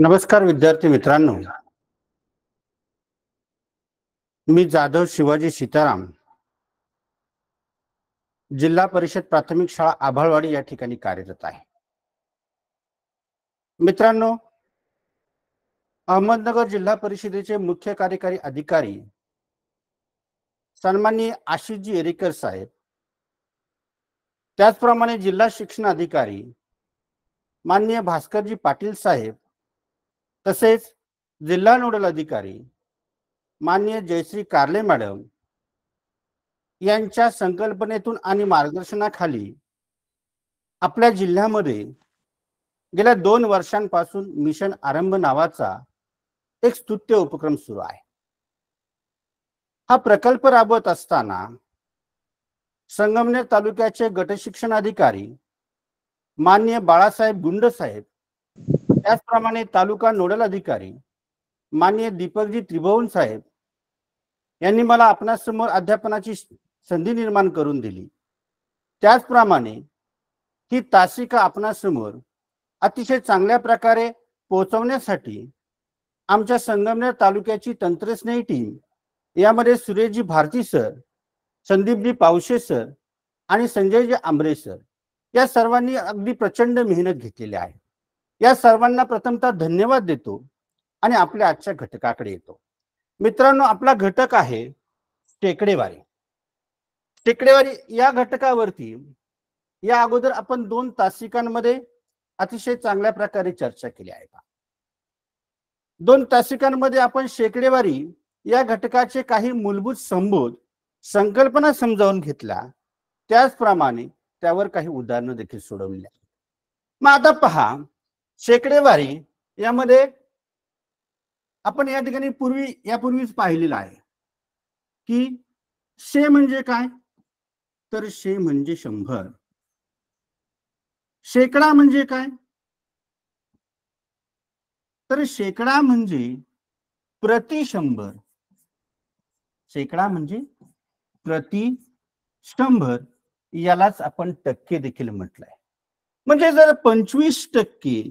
नमस्कार विद्यार्थी मित्रांनो मी जाधव शिवाजी सीताराम जिल्हा परिषद प्राथमिक शाळा आभाळवाडी या ठिकाणी कार्यरत आहे मित्रांनो अहमदनगर जिल्हा परिषदेचे मुख्य कार्यकारी अधिकारी सन्माननीय आशिषजी एरेकर साहेब त्याचप्रमाणे जिल्हा शिक्षण अधिकारी माननीय भास्करजी पाटील साहेब तसेच जिल्हा नोडल अधिकारी माननीय जयश्री कार्ले मॅडम यांच्या संकल्पनेतून आणि मार्गदर्शनाखाली आपल्या जिल्ह्यामध्ये गेल्या दोन वर्षांपासून मिशन आरंभ नावाचा एक स्तुत्य उपक्रम सुरू आहे हा प्रकल्प राबवत असताना संगमनेर तालुक्याचे गटशिक्षण अधिकारी मान्य बाळासाहेब गुंड साहेब त्याचप्रमाणे तालुका नोडल अधिकारी मान्य दीपकजी त्रिभुवन साहेब यांनी मला आपणासमोर अध्यापनाची संधी निर्माण करून दिली त्याचप्रमाणे ही तासिका आपणासमोर अतिशय चांगल्या प्रकारे पोहोचवण्यासाठी आमच्या संगमनेर तालुक्याची तंत्रस्नेही टीम यामध्ये सुरेशजी भारती सर संदीपजी पावशे सर आणि संजयजी आंबरे सर या सर्वांनी अगदी प्रचंड मेहनत घेतलेली आहे या सर्वांना प्रथमतः धन्यवाद देतो आणि आपल्या आजच्या घटकाकडे येतो मित्रांनो आपला घटक आहे टेकडेवारी टेकडेवारी या घटकावरती या अगोदर आपण दोन तासिकांमध्ये अतिशय चांगल्या प्रकारे चर्चा केली आहे दोन तासिकांमध्ये आपण शेकडेवारी या घटकाचे काही मूलभूत संबोध संकल्पना समजावून घेतल्या त्याचप्रमाणे त्यावर काही उदाहरणं देखील सोडवली मग आता पहा शेकडेवारी यामध्ये आपण या ठिकाणी पूर्वी यापूर्वीच पाहिलेलं आहे की शे म्हणजे काय तर शे म्हणजे शंभर शेकडा म्हणजे काय तर शेकडा म्हणजे प्रति शंभर शेकडा म्हणजे प्रति शंभर यालाच आपण टक्के देखील म्हटलंय म्हणजे जर पंचवीस टक्के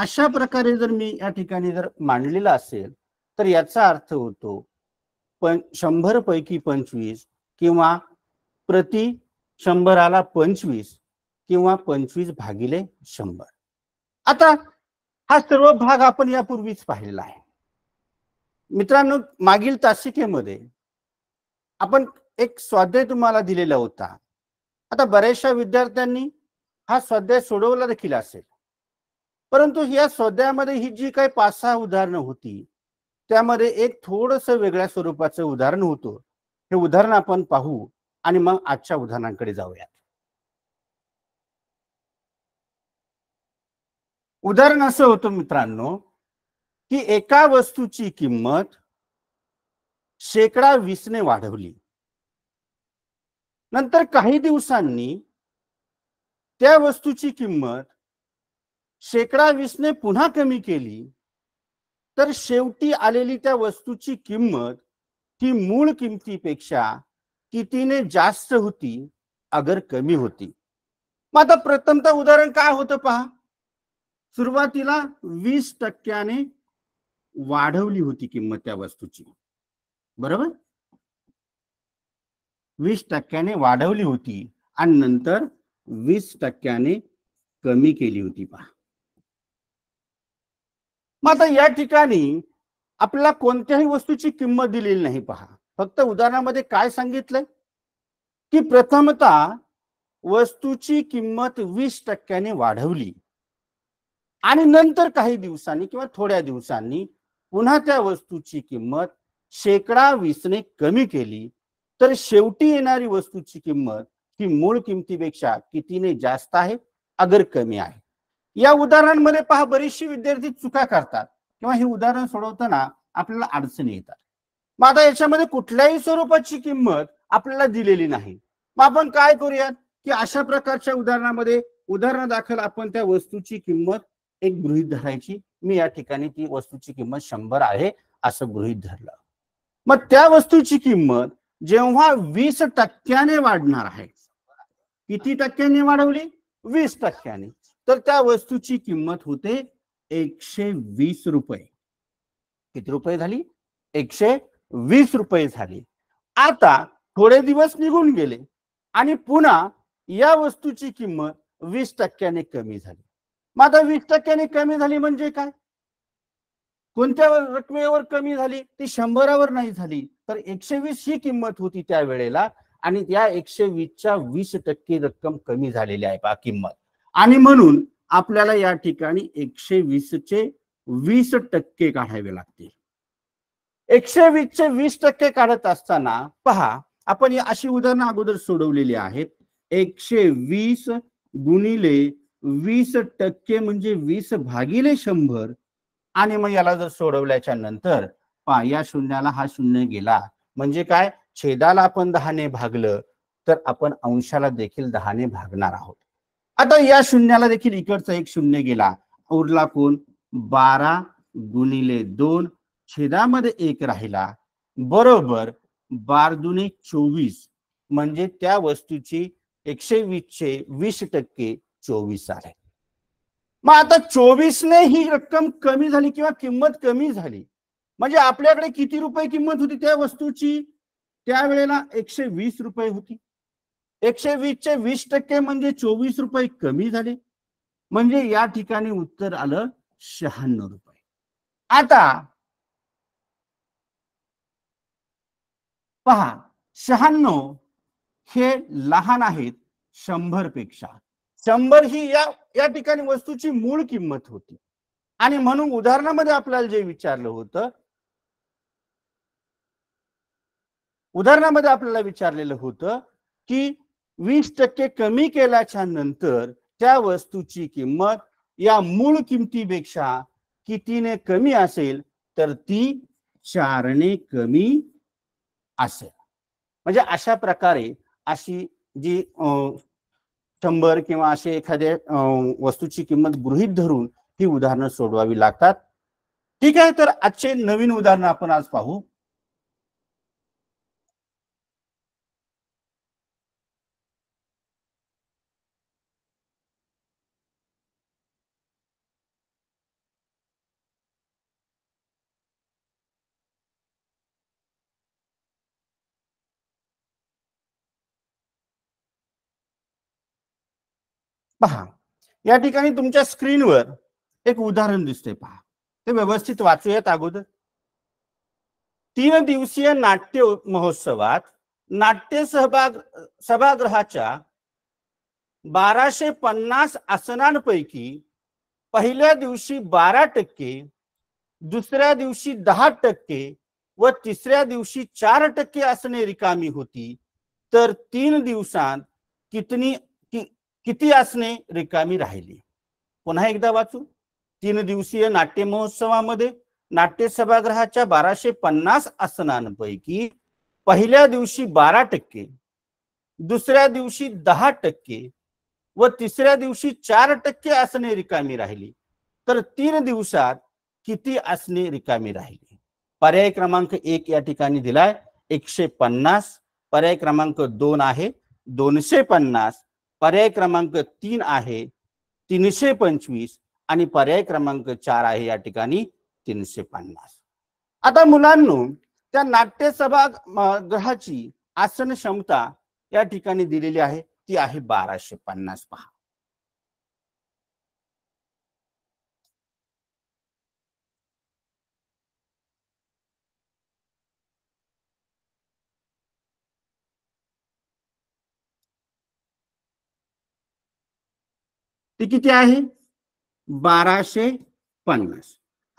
अशा प्रकारे जर मी या ठिकाणी जर मांडलेला असेल तर याचा अर्थ होतो पण शंभर पैकी पंचवीस किंवा प्रति शंभराला पंचवीस किंवा पंचवीस भागिले शंभर आता हा सर्व भाग आपण यापूर्वीच पाहिलेला आहे मित्रांनो मागील तासिकेमध्ये आपण एक स्वाध्याय तुम्हाला दिलेला होता आता बऱ्याचशा विद्यार्थ्यांनी हा स्वाध्याय सोडवला देखील असेल परंतु या स्वाध्यायामध्ये ही जी काही पाच सहा उदाहरणं होती त्यामध्ये एक थोडस वेगळ्या स्वरूपाचं उदाहरण होतं हे उदाहरण आपण पाहू आणि मग आजच्या उदाहरणांकडे जाऊयात उदाहरण असं होतं मित्रांनो की एका वस्तूची किंमत शेकडा वीसने वाढवली नंतर काही दिवसांनी त्या वस्तूची किंमत शेकडा वीसने पुन्हा कमी केली तर शेवटी आलेली त्या वस्तूची किंमत ही मूळ किमतीपेक्षा कितीने जास्त होती अगर कमी होती मग आता प्रथमतः उदाहरण काय होतं पहा सुरुवातीला वीस टक्क्याने वाढवली होती किंमत त्या वस्तूची बरोबर वीस टक्क्याने वाढवली होती आणि नंतर वीस टक्क्याने कमी केली होती पहा मग आता या ठिकाणी आपल्याला कोणत्याही वस्तूची किंमत दिलेली नाही पहा फक्त उदाहरणामध्ये काय सांगितलंय की प्रथमता वस्तूची किंमत वीस टक्क्याने वाढवली आणि नंतर काही दिवसांनी किंवा थोड्या दिवसांनी पुन्हा त्या वस्तूची किंमत शेकडा वीसने कमी केली तर शेवटी येणारी वस्तूची किंमत ही मूळ किमतीपेक्षा कितीने जास्त आहे अगर कमी आहे या उदाहरणांमध्ये पहा बरीचशी विद्यार्थी चुका करतात किंवा हे उदाहरण सोडवताना आपल्याला अडचणी येतात मग आता याच्यामध्ये कुठल्याही स्वरूपाची किंमत आपल्याला दिलेली नाही मग आपण काय करूयात की अशा प्रकारच्या उदाहरणामध्ये उदाहरण दाखल आपण त्या वस्तूची किंमत एक गृहित धरायची मी या ठिकाणी ती वस्तूची किंमत शंभर आहे असं गृहित धरलं मग त्या वस्तूची किंमत जेव्हा वीस टक्क्याने वाढणार आहे किती टक्क्याने वाढवली वीस टक्क्याने तर त्या वस्तूची किंमत होते एकशे वीस रुपये किती रुपये झाली एकशे वीस रुपये झाली आता थोडे दिवस निघून गेले आणि पुन्हा या वस्तूची किंमत वीस टक्क्याने कमी झाली मग आता वीस टक्क्याने कमी झाली म्हणजे काय कोणत्या रकमेवर कमी झाली ती शंभरावर नाही झाली तर एकशे वीस ही किंमत होती त्या वेळेला आणि त्या एकशे वीसच्या वीस टक्के रक्कम कमी झालेली आहे पा किंमत आणि म्हणून आपल्याला या ठिकाणी एकशे वीसचे वीस टक्के काढावे लागतील एकशे वीसचे वीस टक्के काढत असताना पहा आपण अशी उदाहरणं अगोदर सोडवलेली आहेत एकशे वीस गुणिले वीस टक्के म्हणजे वीस भागिले शंभर आणि मग याला जर सोडवल्याच्या नंतर पा या शून्याला हा शून्य गेला म्हणजे काय छेदाला आपण दहाने भागलं तर आपण अंशाला देखील दहाने भागणार आहोत आता या शून्याला देखील इकडचा एक शून्य गेला उरला कोण बारा गुणिले दोन छेदामध्ये एक राहिला बरोबर बार दुने चोवीस म्हणजे त्या वस्तूची एकशे वीसशे वीस टक्के चोवीस आहे मग आता चोवीसने ही रक्कम कमी झाली किंवा किंमत कमी झाली म्हणजे आपल्याकडे किती रुपये किंमत होती त्या वस्तूची त्यावेळेला एकशे वीस रुपये होती एकशे चे वीस टक्के म्हणजे चोवीस रुपये कमी झाले म्हणजे या ठिकाणी उत्तर आलं शहाण्णव रुपये आता पहा शहाण्णव हे लहान आहेत शंभर पेक्षा शंभर ही या या ठिकाणी वस्तूची मूळ किंमत होती आणि म्हणून उदाहरणामध्ये आपल्याला जे विचारलं होतं उदाहरणामध्ये आपल्याला विचारलेलं होतं की वीस टक्के कमी केल्याच्या नंतर त्या वस्तूची किंमत या मूळ किमतीपेक्षा कितीने कमी असेल तर ती चारने कमी असेल म्हणजे अशा प्रकारे अशी जी शंभर किंवा असे एखाद्या वस्तूची किंमत गृहित धरून ही उदाहरणं सोडवावी लागतात ठीक आहे तर आजचे नवीन उदाहरण आपण आज पाहू पहा या ठिकाणी तुमच्या स्क्रीनवर एक उदाहरण दिसते पहा ते व्यवस्थित वाचूयात अगोदर तीन दिवसीय नाट्य महोत्सवात नाट्य सहभाग सभागृहाच्या बाराशे पन्नास आसनांपैकी पहिल्या दिवशी बारा टक्के दुसऱ्या दिवशी दहा टक्के व तिसऱ्या दिवशी चार टक्के आसने रिकामी होती तर तीन दिवसांत कितनी किती आसने रिकामी राहिली पुन्हा एकदा वाचू तीन दिवसीय नाट्य महोत्सवामध्ये नाट्य सभागृहाच्या बाराशे पन्नास आसनांपैकी पहिल्या दिवशी बारा टक्के दुसऱ्या दिवशी दहा टक्के व तिसऱ्या दिवशी चार टक्के आसने रिकामी राहिली तर तीन दिवसात किती आसने रिकामी राहिली पर्याय क्रमांक एक या ठिकाणी दिलाय एकशे पन्नास पर्याय क्रमांक दोन आहे दोनशे पन्नास पर्याय क्रमांक तीन आहे तीनशे पंचवीस आणि पर्याय क्रमांक चार आहे या ठिकाणी तीनशे पन्नास आता मुलांनो त्या नाट्यसभा ग्रहाची आसन क्षमता या ठिकाणी दिलेली आहे ती आहे बाराशे पन्नास पहा ती किती आहे बाराशे पन्नास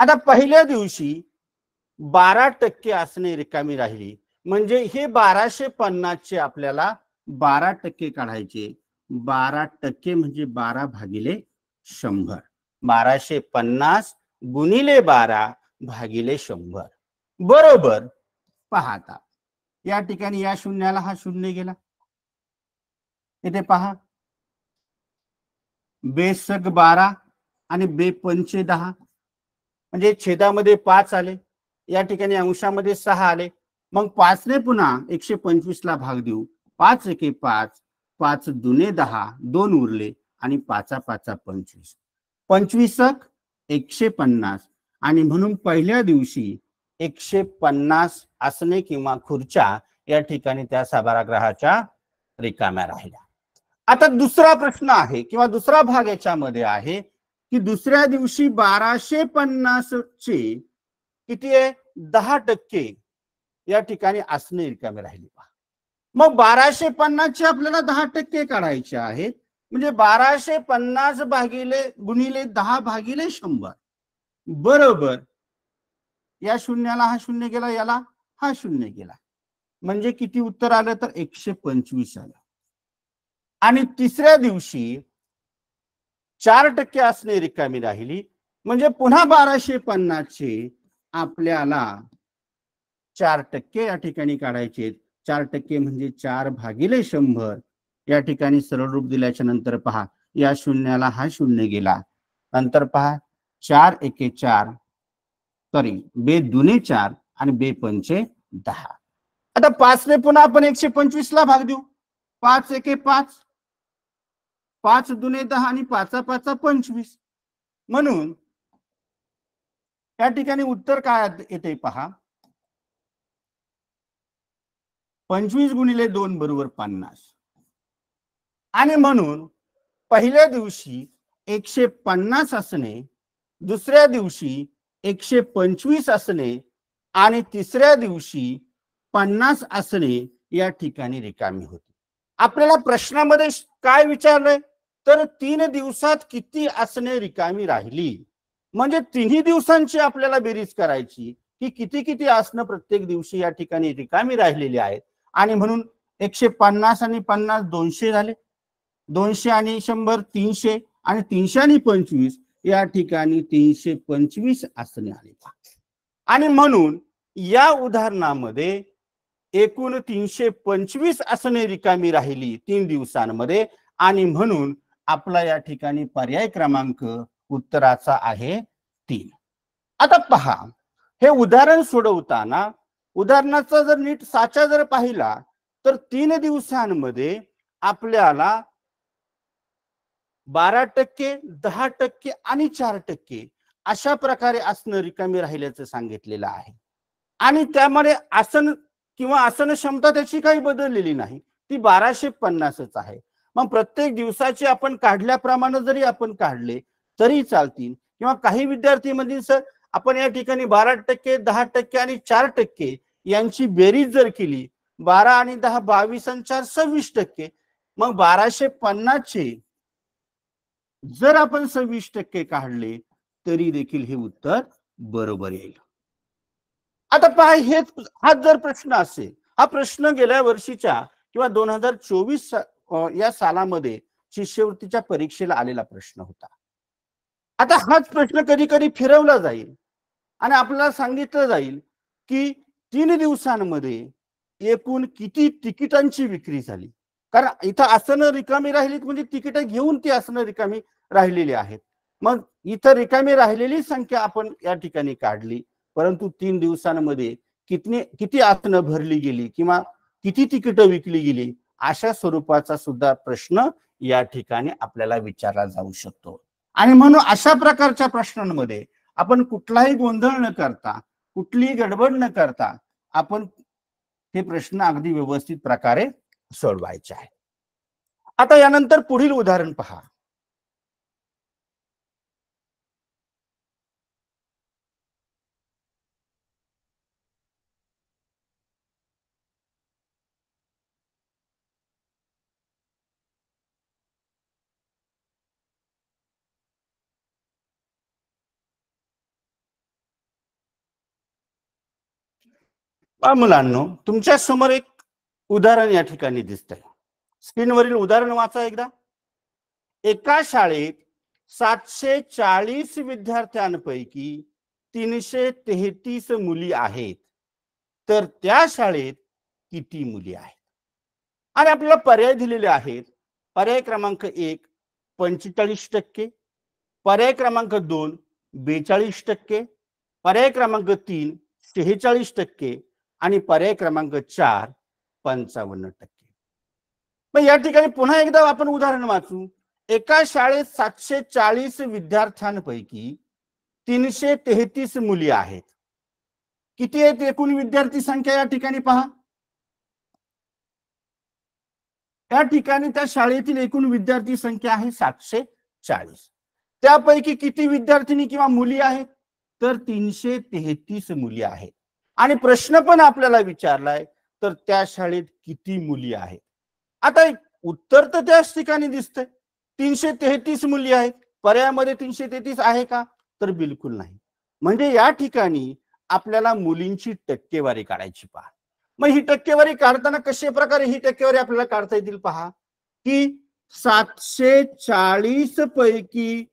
आता पहिल्या दिवशी बारा टक्के असणे रिकामी राहिली म्हणजे हे बाराशे पन्नासचे आपल्याला बारा टक्के काढायचे बारा टक्के म्हणजे बारा भागिले शंभर बाराशे पन्नास गुणिले बारा भागिले शंभर बरोबर पाहता या ठिकाणी या शून्याला हा शून्य गेला इथे पहा बेसक बारा आणि बे पंचे दहा म्हणजे छेदामध्ये पाच आले या ठिकाणी अंशामध्ये सहा आले मग पाचने पुन्हा एकशे पंचवीस ला भाग देऊ पाच एके पाच पाच दुने दहा दोन उरले आणि पाचा पाचा पंचवीस पंचवीसक एकशे पन्नास आणि म्हणून पहिल्या दिवशी एकशे पन्नास आसने किंवा खुर्च्या या ठिकाणी त्या सभागृहाच्या रिकाम्या राहिल्या आता दुसरा प्रश्न आहे किंवा दुसरा भाग याच्यामध्ये आहे की दुसऱ्या दिवशी बाराशे पन्नास चे किती आहे दहा टक्के या ठिकाणी असणे रिकामी राहिली पहा मग बाराशे पन्नासचे आपल्याला दहा टक्के काढायचे आहेत म्हणजे बाराशे पन्नास भागिले गुणिले दहा भागिले शंभर बरोबर या शून्याला हा शून्य गेला याला हा शून्य गेला म्हणजे किती उत्तर आलं तर एकशे पंचवीस आलं आणि तिसऱ्या दिवशी चार टक्के असणे रिकामी राहिली म्हणजे पुन्हा बाराशे पन्नासचे आपल्याला चार टक्के या ठिकाणी काढायचे चार टक्के म्हणजे चार भागिले शंभर या ठिकाणी सरळ रूप दिल्याच्या नंतर पहा या शून्याला हा शून्य गेला नंतर पहा चार एके चार सॉरी बे दुने चार आणि बे पंचे दहा आता पाचने ने पुन्हा आपण एकशे पंचवीस ला भाग देऊ पाच एके पाच पाच दुने दहा आणि पाचा पाचा पंचवीस म्हणून त्या ठिकाणी उत्तर काय येते पहा पंचवीस गुणिले दोन बरोबर पन्नास आणि म्हणून पहिल्या दिवशी एकशे पन्नास असणे दुसऱ्या दिवशी एकशे पंचवीस असणे आणि तिसऱ्या दिवशी पन्नास असणे या ठिकाणी रिकामी होती आपल्याला प्रश्नामध्ये काय विचारलंय तर तीन दिवसात किती आसने रिकामी राहिली म्हणजे तिन्ही दिवसांची आपल्याला बेरीज करायची की किती किती आसनं प्रत्येक दिवशी या ठिकाणी रिकामी राहिलेली आहेत आणि म्हणून एकशे पन्नास आणि पन्नास दोनशे झाले दोनशे आणि शंभर तीनशे आणि तीनशे आणि पंचवीस या ठिकाणी तीनशे पंचवीस आसने आली आणि म्हणून या उदाहरणामध्ये एकूण तीनशे पंचवीस आसने रिकामी राहिली तीन दिवसांमध्ये आणि म्हणून आपला या ठिकाणी पर्याय क्रमांक उत्तराचा आहे तीन आता पहा हे उदाहरण सोडवताना उदाहरणाचा जर नीट साचा जर पाहिला तर तीन दिवसांमध्ये आपल्याला बारा टक्के दहा टक्के आणि चार टक्के अशा प्रकारे आसनं रिकामी राहिल्याचं सांगितलेलं आहे आणि त्यामध्ये आसन किंवा आसन क्षमता त्याची काही बदललेली नाही ती बाराशे पन्नासच आहे मग प्रत्येक दिवसाचे आपण काढल्याप्रमाणे जरी आपण काढले तरी चालतील किंवा काही विद्यार्थी म्हणतील सर आपण या ठिकाणी बारा टक्के दहा टक्के आणि चार टक्के यांची बेरीज जर केली बारा आणि दहा बावीस आणि चार सव्वीस टक्के मग बाराशे पन्नासचे जर आपण सव्वीस टक्के काढले तरी देखील हे उत्तर बरोबर येईल आता पहा हे हा जर प्रश्न असेल हा प्रश्न गेल्या वर्षीच्या किंवा दोन हजार चोवीस या सालामध्ये शिष्यवृत्तीच्या परीक्षेला आलेला प्रश्न होता आता हाच प्रश्न कधी कधी फिरवला जाईल आणि आपल्याला सांगितलं जाईल की तीन दिवसांमध्ये एकूण किती तिकिटांची विक्री झाली कारण इथं आसनं रिकामी राहिली म्हणजे तिकीट घेऊन ती आसनं रिकामी राहिलेली आहेत मग इथं रिकामी राहिलेली संख्या आपण या ठिकाणी काढली परंतु तीन दिवसांमध्ये किती किती आसनं भरली गेली किंवा किती तिकीट विकली गेली अशा स्वरूपाचा सुद्धा प्रश्न या ठिकाणी आपल्याला विचारला जाऊ शकतो आणि म्हणून अशा प्रकारच्या प्रश्नांमध्ये आपण कुठलाही गोंधळ न करता कुठलीही गडबड न करता आपण हे प्रश्न अगदी व्यवस्थित प्रकारे सोडवायचे आहे आता यानंतर पुढील उदाहरण पहा मुलांनो तुमच्या समोर एक उदाहरण या ठिकाणी दिसतंय स्क्रीनवरील उदाहरण वाचा एकदा एका शाळेत सातशे चाळीस विद्यार्थ्यांपैकी तीनशे तेहतीस मुली आहेत तर त्या शाळेत किती मुली आहेत आणि आपल्याला पर्याय दिलेले आहेत पर्याय क्रमांक एक पंचेचाळीस टक्के पर्याय क्रमांक दोन बेचाळीस टक्के पर्याय क्रमांक तीन शेहेचाळीस टक्के आणि पर्याय क्रमांक चार पंचावन्न टक्के मग या ठिकाणी पुन्हा एकदा आपण उदाहरण वाचू एका शाळेत सातशे चाळीस विद्यार्थ्यांपैकी तीनशे तेहतीस मुली आहेत किती आहेत एकूण विद्यार्थी संख्या या ठिकाणी पहा या ठिकाणी त्या शाळेतील एकूण विद्यार्थी संख्या आहे सातशे चाळीस त्यापैकी किती विद्यार्थिनी किंवा मुली आहेत तर तीनशे तेहतीस मुली आहेत आणि प्रश्न पण आपल्याला विचारलाय तर त्या शाळेत किती मुली आहेत आता उत्तर तर त्याच ठिकाणी दिसतंय तीनशे तेहतीस मुली आहेत पर्यायामध्ये तीनशे तेहतीस आहे का तर बिलकुल नाही म्हणजे या ठिकाणी आपल्याला मुलींची टक्केवारी काढायची पहा मग ही टक्केवारी काढताना कशा प्रकारे ही टक्केवारी आपल्याला काढता येतील पहा की सातशे चाळीस पैकी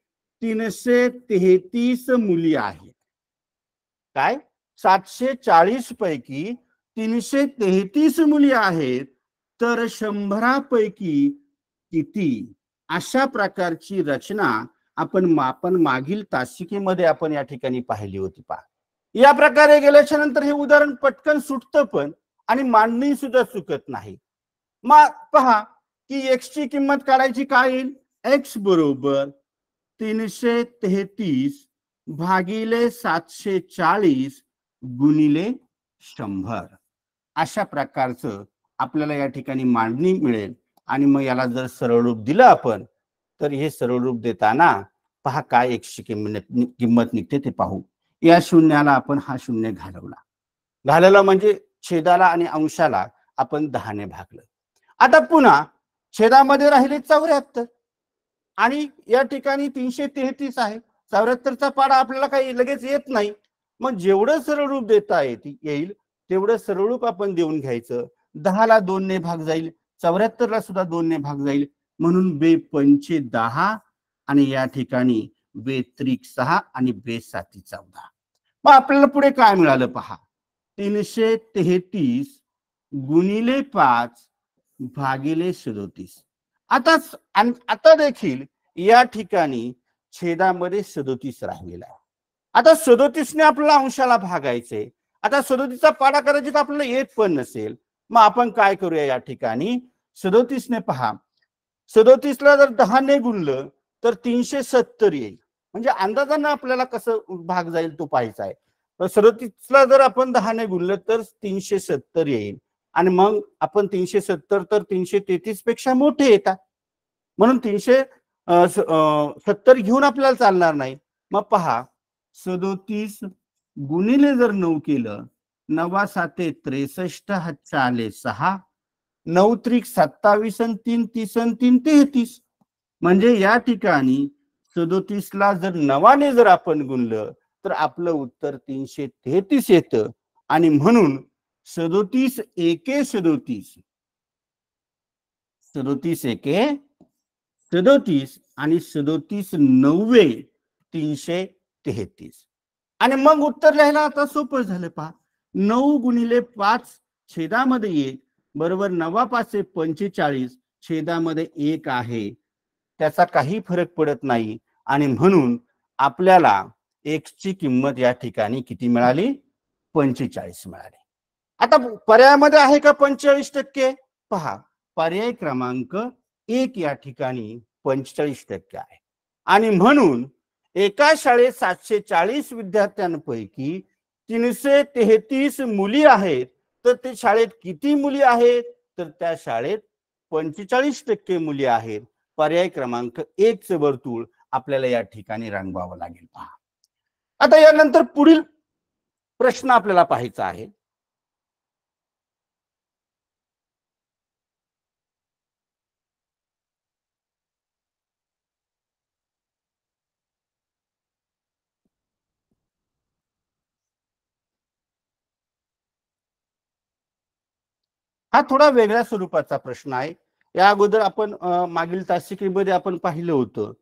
तीनशे तेहतीस मुली आहेत काय सातशे चाळीस पैकी तीनशे तेहतीस मुली आहेत तर शंभरापैकी किती अशा प्रकारची रचना आपण मापन मागील तासिकेमध्ये आपण या ठिकाणी पाहिली होती पा या प्रकारे गेल्याच्या नंतर हे उदाहरण पटकन सुटतं पण आणि मांडणी सुद्धा चुकत नाही मग पहा की एक्स ची किंमत काढायची काय येईल एक्स बरोबर तीनशे तेहतीस भागिले सातशे चाळीस गुणिले शंभर अशा प्रकारचं आपल्याला या ठिकाणी मांडणी मिळेल आणि मग याला जर सरळ रूप दिलं आपण तर हे सरळ रूप देताना पहा काय एकशे किंमत किंमत निघते ते पाहू या शून्याला आपण हा शून्य घालवला घालवला म्हणजे छेदाला आणि अंशाला आपण दहाने भागलं आता पुन्हा छेदामध्ये राहिले चौऱ्याहत्तर आणि या ठिकाणी तीनशे तेहतीस आहे चौऱ्याहत्तरचा पाडा आपल्याला काही लगेच येत नाही मग जेवढं सरळ रूप देता येईल तेवढं सरळ रूप आपण देऊन घ्यायचं दहाला दोन ने भाग जाईल चौऱ्याहत्तरला सुद्धा दोन ने भाग जाईल म्हणून बे पंचे दहा आणि या ठिकाणी बे त्रिक सहा आणि बे साती चौदा मग आपल्याला पुढे काय मिळालं पहा तीनशे तेहतीस गुणिले पाच भागिले सदोतीस आताच आता देखील या ठिकाणी छेदामध्ये सदोतीस राहिलेला आहे आता सदोतीसने आपल्याला अंशाला भागायचंय आता सदोतीसचा पाडा करायची तर आपल्याला येत पण नसेल मग आपण काय करूया या ठिकाणी सदोतीसने पहा सदोतीसला जर ने गुणलं तर तीनशे सत्तर येईल म्हणजे अंदाजानं आपल्याला कसं भाग जाईल तो पाहायचा आहे तर सदोतीसला जर आपण दहा ने गुणलं तर तीनशे सत्तर येईल आणि मग आपण तीनशे सत्तर तर तीनशे तेहतीस पेक्षा मोठे येतात म्हणून तीनशे सत्तर घेऊन आपल्याला चालणार नाही मग पहा सदोतीस गुणिले जर नऊ केलं नवा साते त्रेसष्ट हातच्या सहा नऊ त्रिक सत्तावीस आणि तीन तीस आणि तीन तेहतीस म्हणजे या ठिकाणी सदोतीस ला जर नवाने जर आपण गुणलं तर आपलं उत्तर तीनशे तेहतीस येतं आणि म्हणून सदोतीस एके सदोतीस सदोतीस एके सदोतीस आणि सदोतीस नववे तीनशे तेहतीस आणि मग उत्तर लिहायला आता सोपं झालं पहा नऊ गुणिले पाच छेदामध्ये एक बरोबर नवा पाचशे पंचेचाळीस छेदामध्ये एक आहे त्याचा काही फरक पडत नाही आणि म्हणून आपल्याला एक्सची किंमत या ठिकाणी किती मिळाली पंचेचाळीस मिळाली आता पर्यायामध्ये आहे का पंचेचाळीस टक्के पहा पर्याय क्रमांक एक या ठिकाणी पंचेचाळीस टक्के आहे आणि म्हणून एका शाळेत सातशे चाळीस विद्यार्थ्यांपैकी तीनशे तेहतीस मुली आहेत तर ते शाळेत किती मुली आहेत तर त्या शाळेत पंचेचाळीस टक्के मुली आहेत पर्याय क्रमांक एक वर्तुळ आपल्याला या ठिकाणी रांगवावं लागेल पहा आता यानंतर पुढील प्रश्न आपल्याला पाहायचा आहे हा थोडा वेगळ्या स्वरूपाचा प्रश्न आहे या अगोदर आपण मागील तासिकेमध्ये आपण पाहिलं होतं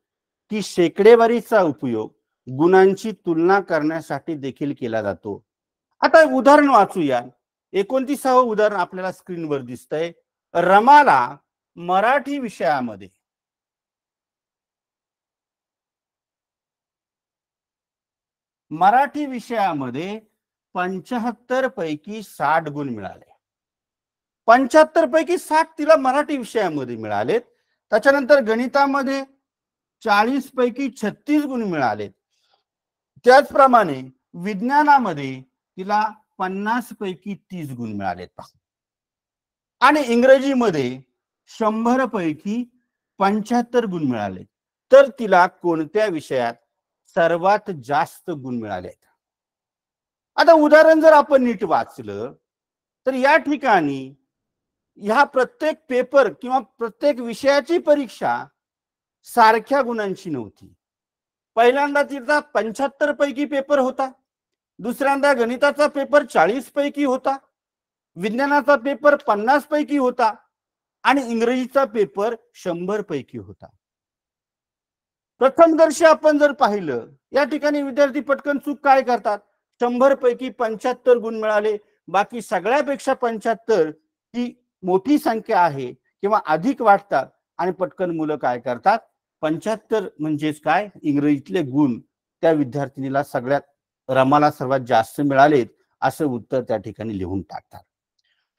की शेकडेवारीचा उपयोग गुणांची तुलना करण्यासाठी देखील केला जातो आता उदाहरण वाचूया एकोणतीसावं उदाहरण आपल्याला स्क्रीनवर दिसतंय रमाला मराठी विषयामध्ये मराठी विषयामध्ये पंचाहत्तर पैकी साठ गुण मिळाले पंच्याहत्तर पैकी साठ तिला मराठी विषयामध्ये मिळालेत त्याच्यानंतर गणितामध्ये चाळीस पैकी छत्तीस गुण मिळालेत त्याचप्रमाणे विज्ञानामध्ये तिला पन्नास पैकी तीस गुण मिळालेत आणि इंग्रजीमध्ये शंभर पैकी पंच्याहत्तर गुण मिळाले तर तिला कोणत्या विषयात सर्वात जास्त गुण मिळालेत आता उदाहरण जर आपण नीट वाचलं तर या ठिकाणी ह्या प्रत्येक पेपर किंवा प्रत्येक विषयाची परीक्षा सारख्या गुणांची नव्हती पहिल्यांदा तिचा पंच्याहत्तर पैकी पेपर होता दुसऱ्यांदा गणिताचा पेपर चाळीस पैकी होता विज्ञानाचा पेपर पन्नास पैकी होता आणि इंग्रजीचा पेपर शंभर पैकी होता प्रथमदर्शी आपण जर पाहिलं या ठिकाणी विद्यार्थी पटकन चूक काय करतात शंभर पैकी पंच्याहत्तर गुण मिळाले बाकी सगळ्यापेक्षा पंच्याहत्तर ही मोठी संख्या आहे किंवा अधिक वाटतात आणि पटकन मुलं काय करतात पंच्याहत्तर म्हणजेच काय इंग्रजीतले गुण त्या विद्यार्थिनीला सगळ्यात रमाला सर्वात जास्त मिळालेत असं उत्तर त्या ठिकाणी लिहून टाकतात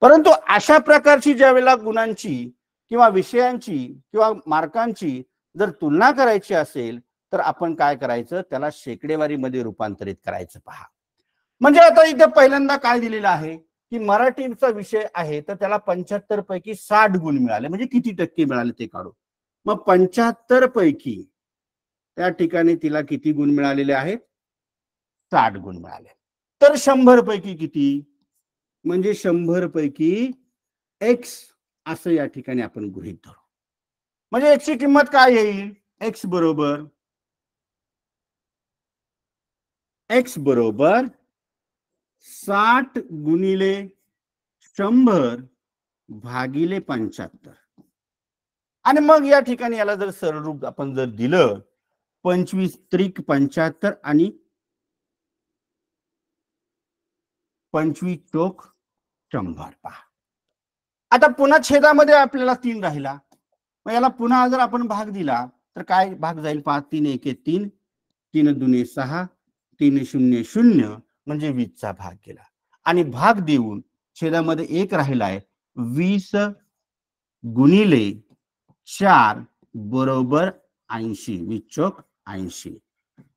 परंतु अशा प्रकारची ज्या वेळेला गुणांची किंवा विषयांची किंवा मार्कांची जर तुलना करायची असेल तर आपण काय करायचं त्याला शेकडेवारीमध्ये रूपांतरित करायचं पहा म्हणजे आता इथे पहिल्यांदा काय दिलेलं आहे की मराठीचा विषय आहे तर त्याला पंच्याहत्तर पैकी साठ गुण मिळाले म्हणजे किती टक्के मिळाले ते काढू मग पंच्याहत्तर पैकी त्या ठिकाणी तिला किती गुण मिळालेले आहेत साठ गुण मिळाले तर शंभर पैकी किती म्हणजे शंभर पैकी एक्स असं या ठिकाणी आपण गृहित धरू म्हणजे एक्सची किंमत काय येईल एक्स बरोबर एक्स बरोबर साठ गुणिले शंभर भागिले पंच्याहत्तर आणि मग या ठिकाणी याला जर रूप आपण जर दिलं पंचवीस त्रिक पंच्याहत्तर आणि पंचवीस टोक शंभर पहा आता पुन्हा छेदामध्ये आपल्याला तीन राहिला मग याला पुन्हा जर आपण भाग दिला तर काय भाग जाईल पहा तीन एक तीन तीन दुने सहा तीन शून्य शून्य म्हणजे वीसचा भाग गेला आणि भाग देऊन छेदामध्ये एक राहिलाय वीस गुणिले चार बरोबर ऐंशी वीस चोक ऐंशी